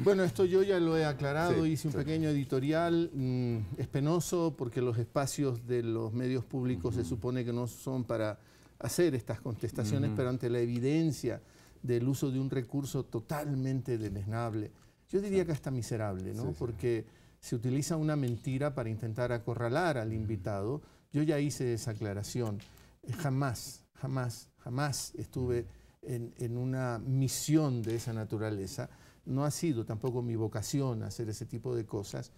Bueno, esto yo ya lo he aclarado, hice un pequeño editorial. Mm, es penoso porque los espacios de los medios públicos se supone que no son para hacer estas contestaciones, pero ante la evidencia del uso de un recurso totalmente deleznable, yo diría que hasta miserable, ¿no? porque se utiliza una mentira para intentar acorralar al invitado. Yo ya hice esa aclaración. Eh, jamás, jamás, jamás estuve en una misión de esa naturaleza no ha sido tampoco mi vocación hacer ese tipo de cosas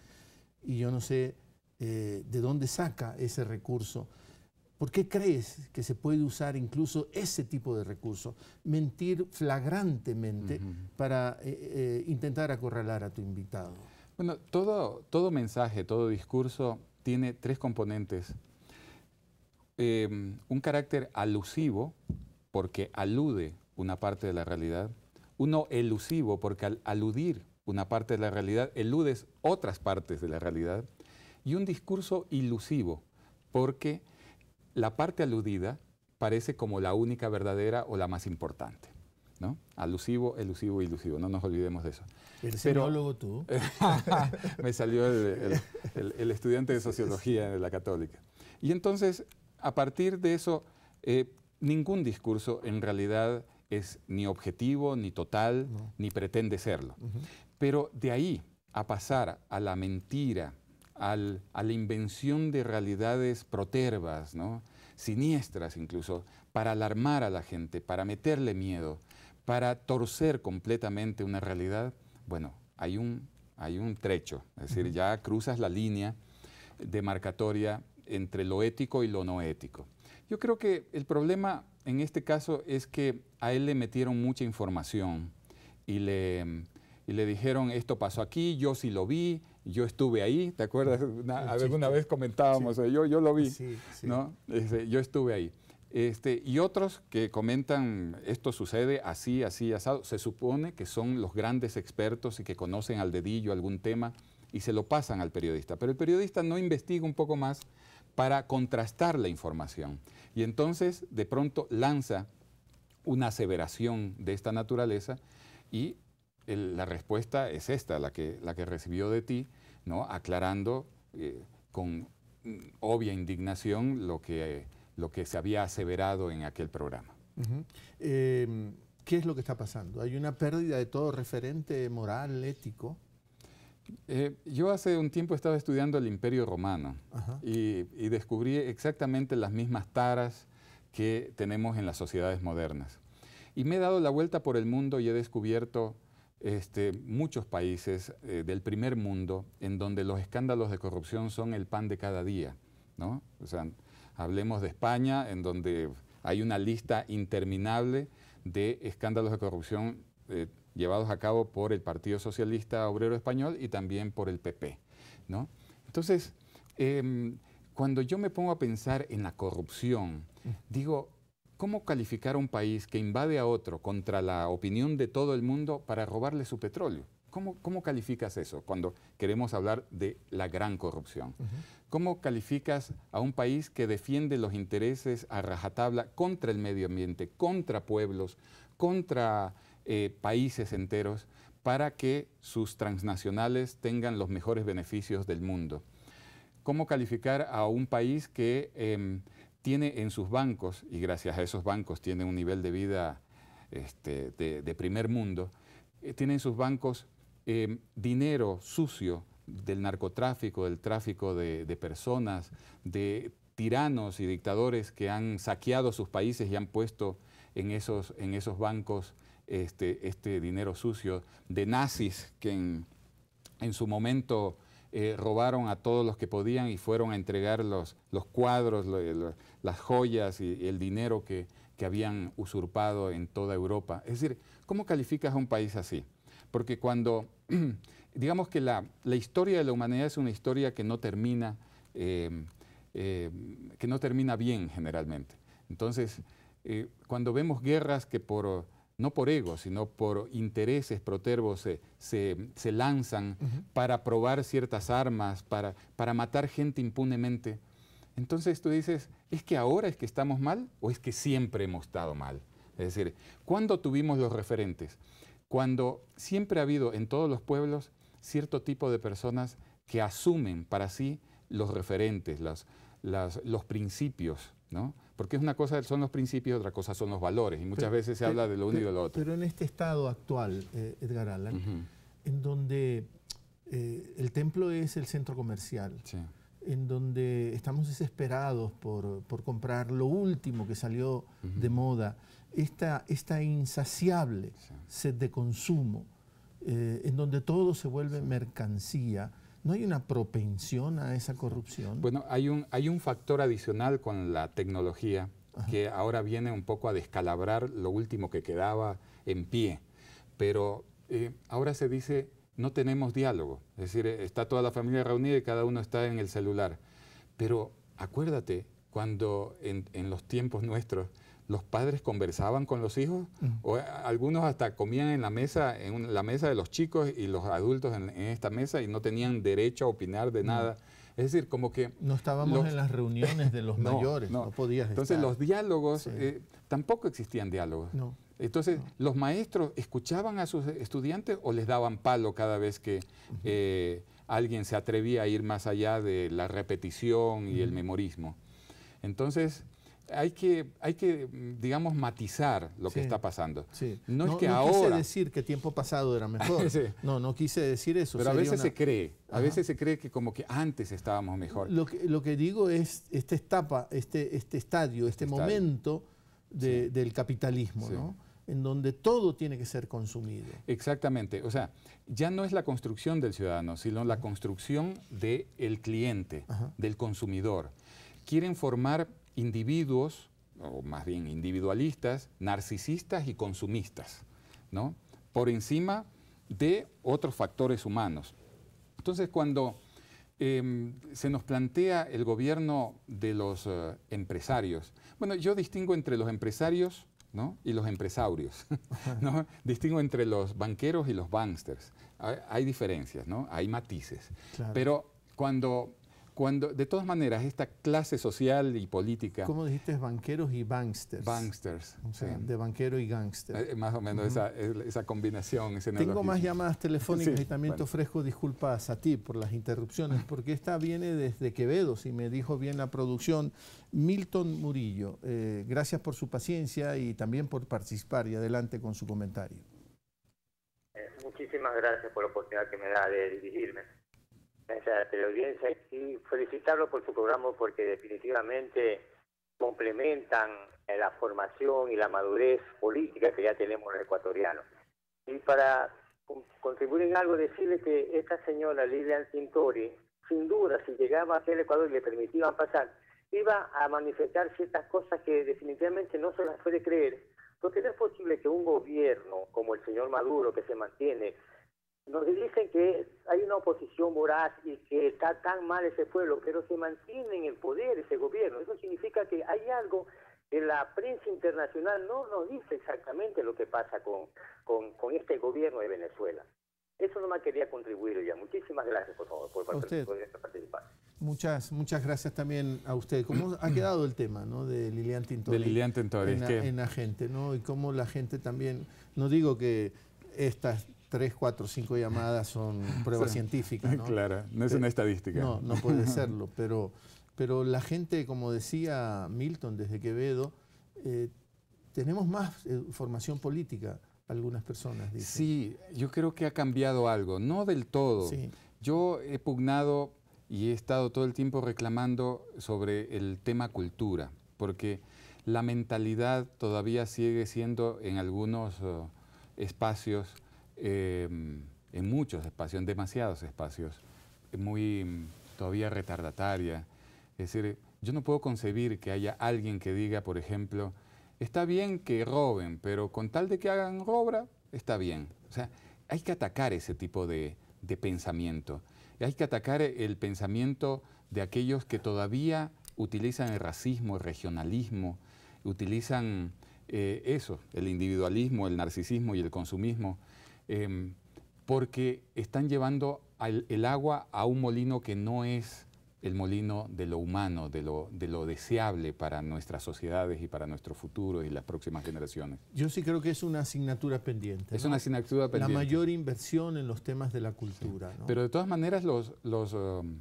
y yo no sé eh, de dónde saca ese recurso. ¿Por qué crees que se puede usar incluso ese tipo de recurso? Mentir flagrantemente para eh, eh, intentar acorralar a tu invitado. Bueno, todo, todo mensaje, todo discurso tiene tres componentes. Em, un carácter alusivo, porque alude una parte de la realidad uno elusivo, porque al aludir una parte de la realidad, eludes otras partes de la realidad, y un discurso ilusivo, porque la parte aludida parece como la única verdadera o la más importante. ¿no? Alusivo, elusivo, ilusivo, no nos olvidemos de eso. El serólogo tú? me salió el, estudiante de sociología de la católica. Y entonces, a partir de eso, eh, ningún discurso en realidad es ni objetivo, ni total, ni pretende serlo. Pero de ahí a pasar a la mentira, a la invención de realidades protervas, ¿no? siniestras incluso, para alarmar a la gente, para meterle miedo, para torcer completamente una realidad, bueno, hay un, hay un trecho, es decir, ya cruzas la línea demarcatoria entre lo ético y lo no ético. Yo creo que el problema en este caso es que a él le metieron mucha información y le, y le dijeron, esto pasó aquí, yo sí lo vi, yo estuve ahí, ¿te acuerdas? Una, alguna vez comentábamos, eh, yo, yo lo vi, ¿no? Este, yo estuve ahí. Este, y otros que comentan, esto sucede así, así, asado, se supone que son los grandes expertos y que conocen al dedillo algún tema y se lo pasan al periodista. Pero el periodista no investiga un poco más, para contrastar la información. Y entonces de pronto lanza una aseveración de esta naturaleza y la respuesta es esta, la que, la que recibió de ti, ¿no? aclarando eh, con mm, obvia indignación lo que, lo que se había aseverado en aquel programa. Em, ¿Qué es lo que está pasando? Hay una pérdida de todo referente moral, ético, eh, yo hace un tiempo estaba estudiando el Imperio Romano y, descubrí exactamente las mismas taras que tenemos en las sociedades modernas. Y me he dado la vuelta por el mundo y he descubierto este, muchos países eh, del primer mundo en donde los escándalos de corrupción son el pan de cada día. O sea, hablemos de España, en donde hay una lista interminable de escándalos de corrupción. Eh, llevados a cabo por el Partido Socialista Obrero Español y también por el PP. ¿no? Entonces, em, cuando yo me pongo a pensar en la corrupción, digo, ¿cómo calificar a un país que invade a otro contra la opinión de todo el mundo para robarle su petróleo? ¿Cómo, ¿Cómo calificas eso cuando queremos hablar de la gran corrupción? ¿Cómo calificas a un país que defiende los intereses a rajatabla contra el medio ambiente, contra pueblos, contra eh, países enteros para que sus transnacionales tengan los mejores beneficios del mundo. ¿Cómo calificar a un país que em, tiene en sus bancos, y gracias a esos bancos tiene un nivel de vida este, de, primer mundo, eh, tiene en sus bancos em, dinero sucio del narcotráfico, del tráfico de, de personas, de tiranos y dictadores que han saqueado sus países y han puesto en esos, en esos bancos este, este, dinero sucio de nazis que en, su momento eh, robaron a todos los que podían y fueron a entregar los, cuadros, las joyas y, el dinero que, habían usurpado en toda Europa. Es decir, ¿cómo calificas a un país así? Porque cuando, digamos que la, historia de la humanidad es una historia que no termina, em, em, que no termina bien generalmente. Entonces, eh, cuando vemos guerras que por no por ego, sino por intereses protervos se, lanzan para probar ciertas armas, para, para matar gente impunemente. Entonces tú dices, ¿es que ahora es que estamos mal o es que siempre hemos estado mal? Es decir, ¿cuándo tuvimos los referentes? Cuando siempre ha habido en todos los pueblos cierto tipo de personas que asumen para sí los referentes, las, los principios, ¿no? Porque es una cosa son los principios, otra cosa son los valores. Y muchas veces se habla de lo uno y de lo otro. Pero en este estado actual, eh, Edgar Allan, en donde eh, el templo es el centro comercial, en donde estamos desesperados por, por, comprar lo último que salió de moda, esta, esta insaciable sed de consumo, eh, en donde todo se vuelve mercancía ¿No hay una propensión a esa corrupción? Bueno, hay un, hay un factor adicional con la tecnología que ahora viene un poco a descalabrar lo último que quedaba en pie. Pero eh, ahora se dice, no tenemos diálogo. Es decir, está toda la familia reunida y cada uno está en el celular. Pero acuérdate, cuando en los tiempos nuestros los padres conversaban con los hijos, o algunos hasta comían en la mesa, en la mesa de los chicos y los adultos en, esta mesa y no tenían derecho a opinar de nada. Es decir, como que... No estábamos en las reuniones de los mayores, no, podías podías Entonces los diálogos, eh, tampoco existían diálogos. Entonces, los maestros escuchaban a sus estudiantes o les daban palo cada vez que eh, alguien se atrevía a ir más allá de la repetición y el memorismo. Entonces, hay que, hay que, mm, digamos, matizar lo que está pasando. No, es que no quise decir que tiempo pasado era mejor. No, no quise decir eso. Pero a veces se cree, a veces se cree que como que antes estábamos mejor. Lo que, digo es esta etapa, este, este estadio, este, momento del capitalismo, ¿no? en donde todo tiene que ser consumido. Exactamente, o sea, ya no es la construcción del ciudadano, sino la construcción del cliente, del consumidor. Quieren formar individuos, o más bien individualistas, narcisistas y consumistas, ¿no? por encima de otros factores humanos. Entonces, cuando em, se nos plantea el gobierno de los eh, empresarios, bueno, yo distingo entre los empresarios ¿no? y los empresarios, ¿no? distingo entre los banqueros y los banksters. Hay, diferencias, ¿no? hay matices. Pero cuando cuando, de todas maneras, esta clase social y política... ¿Cómo dijiste? Banqueros y banksters. Banksters. O sea, de banquero y gangster. Eh, más o menos esa, combinación. Tengo más llamadas telefónicas y también te ofrezco disculpas a ti por las interrupciones, porque esta viene desde Quevedo, si me dijo bien la producción. Milton Murillo, eh, gracias por su paciencia y también por participar y adelante con su comentario. Eh, muchísimas gracias por la oportunidad que me da de dirigirme esa teleaudiencia y felicitarlo por su programa porque definitivamente complementan eh, la formación y la madurez política que ya tenemos los ecuatorianos. Y para contribuir en algo, decirle que esta señora Lilian Tintori, sin duda, si llegaba hacia el Ecuador y le permitían pasar, iba a manifestar ciertas cosas que definitivamente no se las puede creer, porque no es posible que un gobierno como el señor Maduro, que se mantiene nos dicen que hay una oposición voraz y que está tan mal ese pueblo, pero se mantiene en el poder ese gobierno. Eso significa que hay algo que la prensa internacional no nos dice exactamente lo que pasa con, con, este gobierno de Venezuela. Eso nomás quería contribuir ya. Muchísimas gracias, por favor, por, participar. Muchas, muchas gracias también a usted. ¿Cómo ha quedado el tema ¿no? de Lilian Tintori? En, la, la gente, ¿no? Y cómo la gente también, no digo que estas tres, cuatro, cinco llamadas son pruebas científicas. ¿no? Claro, no es eh, una estadística. No, no puede serlo, pero, pero la gente, como decía Milton desde Quevedo, eh, tenemos más eh, formación política, algunas personas dicen. Sí, yo creo que ha cambiado algo, no del todo. Yo he pugnado y he estado todo el tiempo reclamando sobre el tema cultura, porque la mentalidad todavía sigue siendo en algunos oh, espacios eh, en muchos espacios, en demasiados espacios, muy todavía retardataria. Es decir, yo no puedo concebir que haya alguien que diga, por ejemplo, está bien que roben, pero con tal de que hagan obra, está bien. O sea, hay que atacar ese tipo de, de pensamiento. Hay que atacar el pensamiento de aquellos que todavía utilizan el racismo, el regionalismo, utilizan eh, eso, el individualismo, el narcisismo y el consumismo Em, porque están llevando el agua a un molino que no es el molino de lo humano, de lo, deseable para nuestras sociedades y para nuestro futuro y las próximas generaciones. Yo sí creo que es una asignatura pendiente. Es una asignatura pendiente. La mayor inversión en los temas de la cultura. Pero de todas maneras, um,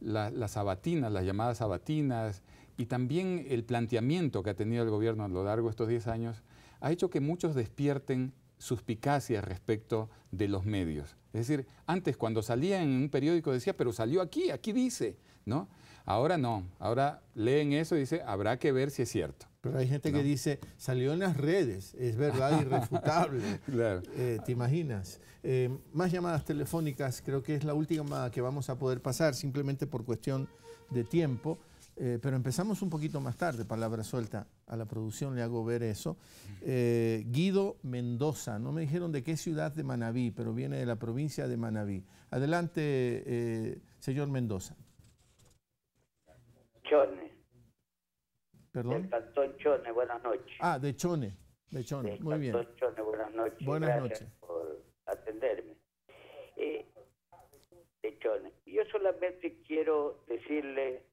las abatinas, las llamadas abatinas, y también el planteamiento que ha tenido el gobierno a lo largo de estos 10 años, ha hecho que muchos despierten suspicacia respecto de los medios. Es decir, antes cuando salía en un periódico decía, pero salió aquí, aquí dice, ¿no? Ahora no, ahora leen eso y dice, habrá que ver si es cierto. Pero hay gente que dice, salió en las redes, es verdad irrefutable. claro. Eh, ¿Te imaginas? Eh, más llamadas telefónicas, creo que es la última que vamos a poder pasar, simplemente por cuestión de tiempo. Eh, pero empezamos un poquito más tarde, palabra suelta, a la producción le hago ver eso. Eh, Guido Mendoza, no me dijeron de qué ciudad de Manabí, pero viene de la provincia de Manabí. Adelante, eh, señor Mendoza. Chone. ¿Perdón? Del cantón Chone, buenas noches. Ah, de Chone, de Chone, muy bien. buenas noches. Buenas noches. por atenderme. de Chone. Yo solamente quiero decirle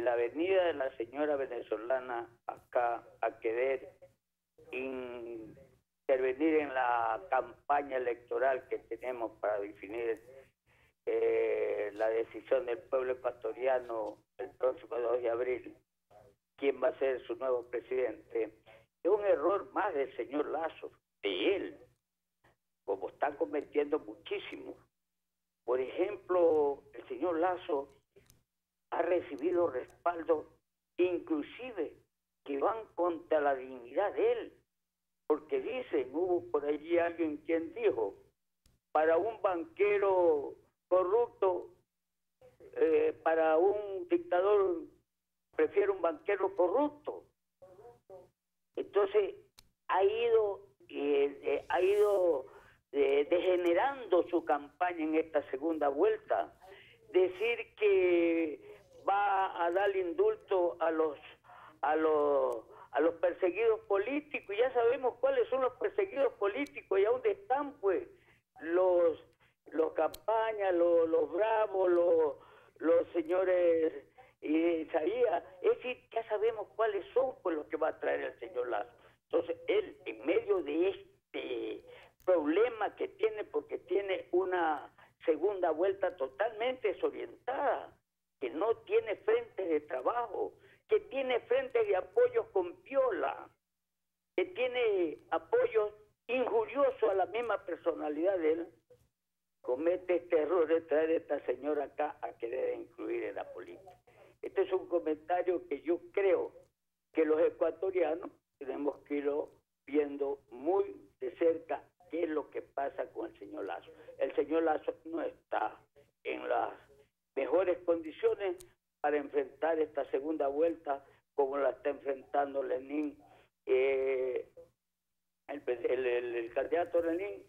la venida de la señora venezolana acá a querer intervenir en la campaña electoral que tenemos para definir eh, la decisión del pueblo ecuatoriano el próximo 2 de abril, quién va a ser su nuevo presidente, es un error más del señor Lazo, de él, como están cometiendo muchísimos. Por ejemplo, el señor Lazo ha recibido respaldo, inclusive que van contra la dignidad de él. Porque dicen, hubo por allí alguien quien dijo, para un banquero corrupto, eh, para un dictador, prefiero un banquero corrupto. Entonces, ha ido, eh, ha ido degenerando su campaña en esta segunda vuelta. Decir que va a dar indulto a los a los a los perseguidos políticos y ya sabemos cuáles son los perseguidos políticos y a dónde están pues los los campañas los, bravos los los señores eh, Isaías es decir ya sabemos cuáles son pues los que va a traer el señor Lazo entonces él en medio de este problema que tiene porque tiene una segunda vuelta totalmente desorientada que no tiene frente de trabajo, que tiene frente de apoyo con piola, que tiene apoyo injurioso a la misma personalidad de él, comete este error de traer a esta señora acá a querer incluir en la política. Este es un comentario que yo creo que los ecuatorianos tenemos que ir viendo muy de cerca qué es lo que pasa con el señor Lazo. El señor Lazo no está en las mejores condiciones para enfrentar esta segunda vuelta como la está enfrentando Lenín, eh, el, candidato Lenín,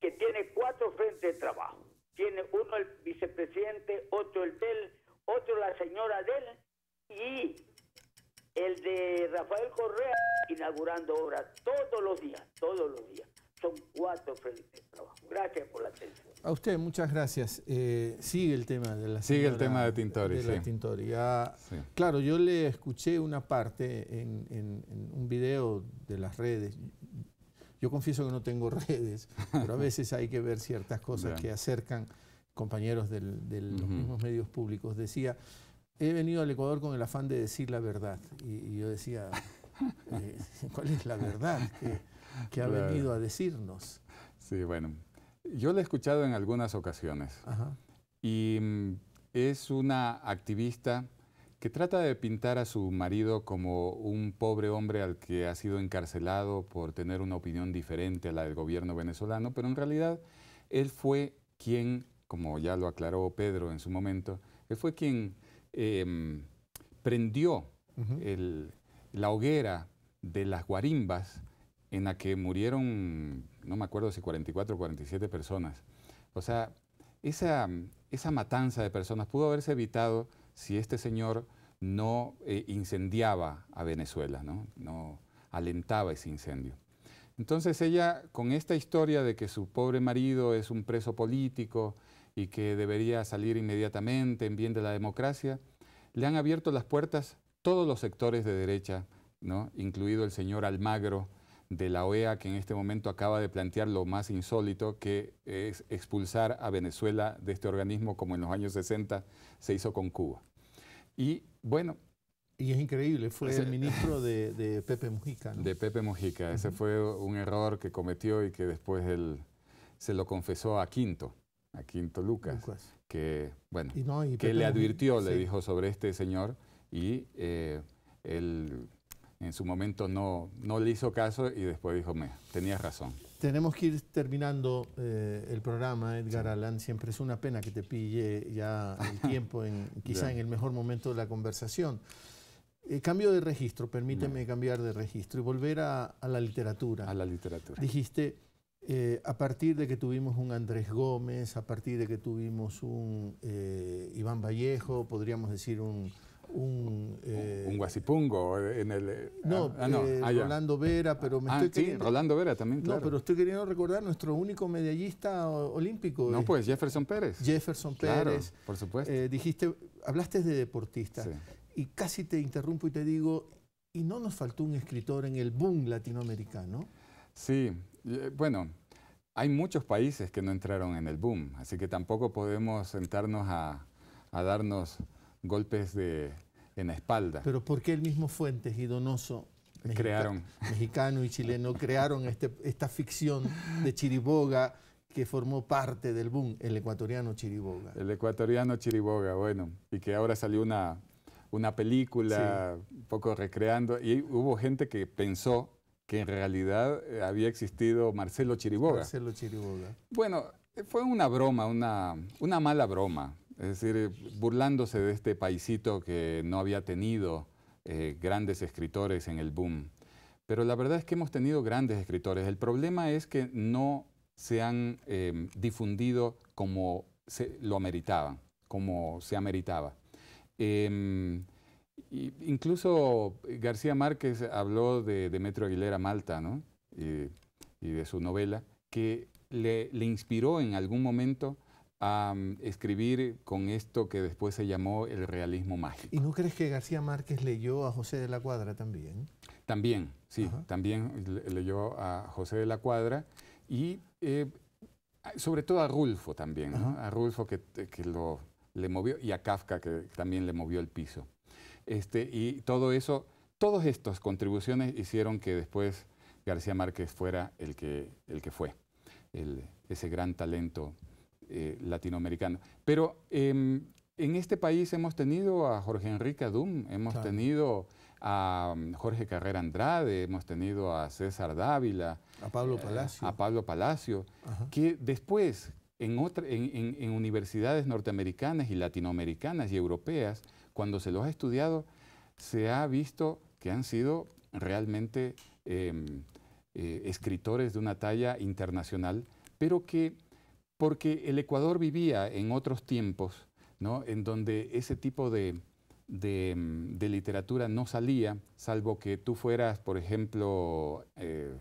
que tiene cuatro frentes de trabajo. Tiene uno el vicepresidente, otro el del, otro la señora del y el de Rafael Correa inaugurando obras todos los días, todos los días. Son cuatro frentes de trabajo. Gracias por la atención. A usted, muchas gracias. Eh, sigue el tema de la Sigue el tema de Tintori, de la ah, Claro, yo le escuché una parte en, un video de las redes. Yo confieso que no tengo redes, pero a veces hay que ver ciertas cosas que acercan compañeros de los mismos medios públicos. Decía, he venido al Ecuador con el afán de decir la verdad. Y, yo decía, eh, ¿cuál es la verdad que, ha venido a decirnos? Sí, bueno, yo la he escuchado en algunas ocasiones. Y mm, es una activista que trata de pintar a su marido como un pobre hombre al que ha sido encarcelado por tener una opinión diferente a la del gobierno venezolano, pero en realidad él fue quien, como ya lo aclaró Pedro en su momento, él fue quien em, prendió la hoguera de las guarimbas en la que murieron, no me acuerdo si 44 o 47 personas. O sea, esa, esa matanza de personas pudo haberse evitado si este señor no eh, incendiaba a Venezuela, ¿no? no alentaba ese incendio. Entonces ella, con esta historia de que su pobre marido es un preso político y que debería salir inmediatamente en bien de la democracia, le han abierto las puertas todos los sectores de derecha, ¿no? incluido el señor Almagro, de la OEA que en este momento acaba de plantear lo más insólito, que es expulsar a Venezuela de este organismo como en los años 60 se hizo con Cuba. Y bueno... Y es increíble, fue el ministro de, Pepe Mujica. De Pepe Mujica, ese fue un error que cometió y que después él se lo confesó a Quinto, a Quinto Lucas, que, bueno, que le advirtió, le dijo sobre este señor y eh, él en su momento no, no le hizo caso y después dijo, me, tenías razón. Tenemos que ir terminando eh, el programa, Edgar Allan. Siempre es una pena que te pille ya el tiempo, en, quizá en el mejor momento de la conversación. Eh, cambio de registro, permíteme cambiar de registro y volver a, la literatura. A la literatura. Dijiste, eh, a partir de que tuvimos un Andrés Gómez, a partir de que tuvimos un Iván Vallejo, podríamos decir un un... un eh, guasipungo eh, en el... Eh, no, ah, ah, no ah, Rolando Vera, pero me ah, estoy sí, Rolando Vera también, claro. No, pero estoy queriendo recordar nuestro único medallista olímpico. No, pues Jefferson Pérez. Jefferson Pérez. por supuesto. dijiste, hablaste de deportista y casi te interrumpo y te digo, ¿y no nos faltó un escritor en el boom latinoamericano? Sí, bueno, hay muchos países que no entraron en el boom, así que tampoco podemos sentarnos a, a darnos golpes de, en la espalda. Pero ¿por qué el mismo Fuentes y Donoso, crearon. mexicano y chileno, crearon este, esta ficción de Chiriboga que formó parte del boom, el ecuatoriano Chiriboga? El ecuatoriano Chiriboga, bueno, y que ahora salió una, una película un poco recreando, y hubo gente que pensó que en realidad eh, había existido Marcelo Chiriboga. Marcelo Chiriboga. Bueno, fue una broma, una, una mala broma, es decir, eh, burlándose de este paisito que no había tenido eh, grandes escritores en el boom. Pero la verdad es que hemos tenido grandes escritores. El problema es que no se han em, difundido como se lo ameritaban, como se ameritaba. Em, incluso García Márquez habló de Demetrio Aguilera Malta ¿no? y, de su novela, que le, le inspiró en algún momento a mm, escribir con esto que después se llamó el realismo mágico. ¿Y no crees que García Márquez leyó a José de la Cuadra también? También, sí, también leyó a José de la Cuadra y eh, sobre todo a Rulfo también, a Rulfo que, lo, le movió y a Kafka que también le movió el piso. Este, y todo eso, todas estas contribuciones hicieron que después García Márquez fuera el que, el que fue, ese gran talento eh, latinoamericano, Pero em, en este país hemos tenido a Jorge Enrique Adum, hemos tenido a mm, Jorge Carrera Andrade, hemos tenido a César Dávila. A Pablo eh, Palacio. A, Pablo Palacio, que después en, universidades norteamericanas y latinoamericanas y europeas, cuando se los ha estudiado, se ha visto que han sido realmente em, eh, escritores de una talla internacional, pero que porque el Ecuador vivía en otros tiempos, ¿no? en donde ese tipo de, mm, literatura no salía, salvo que tú fueras, por ejemplo, eh,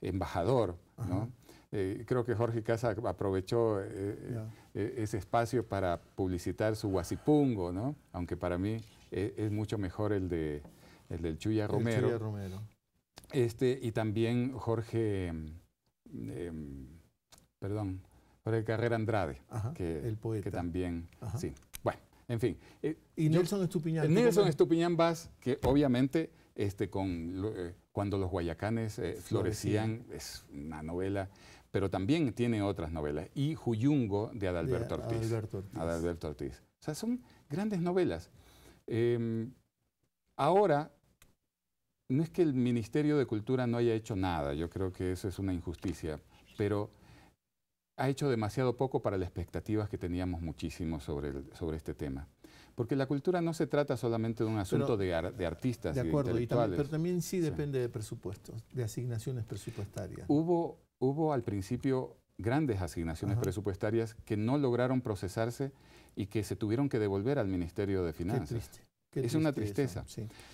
embajador. ¿no? Eh, creo que Jorge Casa aprovechó eh, e-, ese espacio para publicitar su guasipungo, ¿no? aunque para mí es, mucho mejor el, de, el del Chuya Romero. El Chuya Romero. Este, y también Jorge, mm, em, perdón, el Carrera Andrade, que, el poeta. que también, sí. Bueno, en fin. Eh, y Nelson Estupiñán. Eh, Nelson Estupiñán que obviamente este, con, eh, cuando los guayacanes florecían, es una novela, pero también tiene otras novelas. Y Juyungo de Adalberto, Ortiz, Adalberto Ortiz. Adalberto Ortiz. O sea, son grandes novelas. Em, ahora, no es que el Ministerio de Cultura no haya hecho nada, yo creo que eso es una injusticia, pero ha hecho demasiado poco para las expectativas que teníamos muchísimo sobre, sobre este tema. Porque la cultura no se trata solamente de un asunto de, de, artistas. De acuerdo, pero también sí depende de presupuestos, de asignaciones presupuestarias. Hubo, hubo al principio grandes asignaciones presupuestarias que no lograron procesarse y que se tuvieron que devolver al Ministerio de Finanzas. Qué triste. es una tristeza.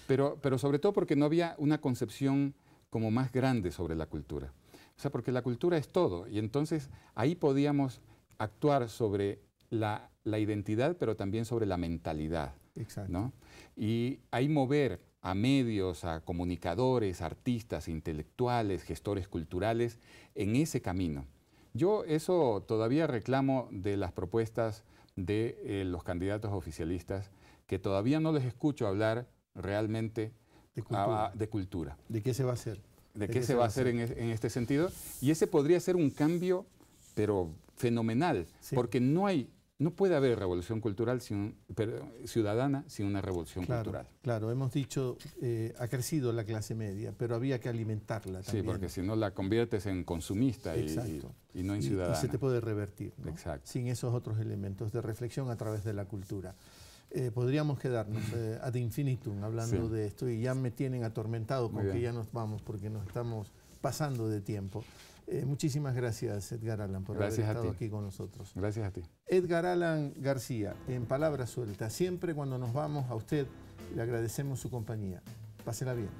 pero, pero sobre todo porque no había una concepción como más grande sobre la cultura. O sea, porque la cultura es todo. Y entonces ahí podíamos actuar sobre la, identidad, pero también sobre la mentalidad. Exacto. ¿no? Y ahí mover a medios, a comunicadores, artistas, intelectuales, gestores culturales, en ese camino. Yo eso todavía reclamo de las propuestas de eh, los candidatos oficialistas, que todavía no les escucho hablar realmente de cultura. ¿De qué se va a hacer? de, qué se va a hacer e-, en, este sentido. Y ese podría ser un cambio, pero fenomenal, porque no hay, no puede haber revolución cultural sin, ciudadana sin una revolución cultural. Claro, hemos dicho, eh, ha crecido la clase media, pero había que alimentarla Sí, porque si no la conviertes en consumista y, no en ciudadana. Y, se te puede revertir, Sin esos otros elementos de reflexión a través de la cultura. Eh, podríamos quedarnos eh, ad infinitum hablando de esto y ya me tienen atormentado con que ya nos vamos porque nos estamos pasando de tiempo. Eh, muchísimas gracias Edgar Allan por gracias haber estado aquí con nosotros. Gracias a ti. Edgar Allan García, en palabras sueltas, siempre cuando nos vamos a usted le agradecemos su compañía. Pásela bien.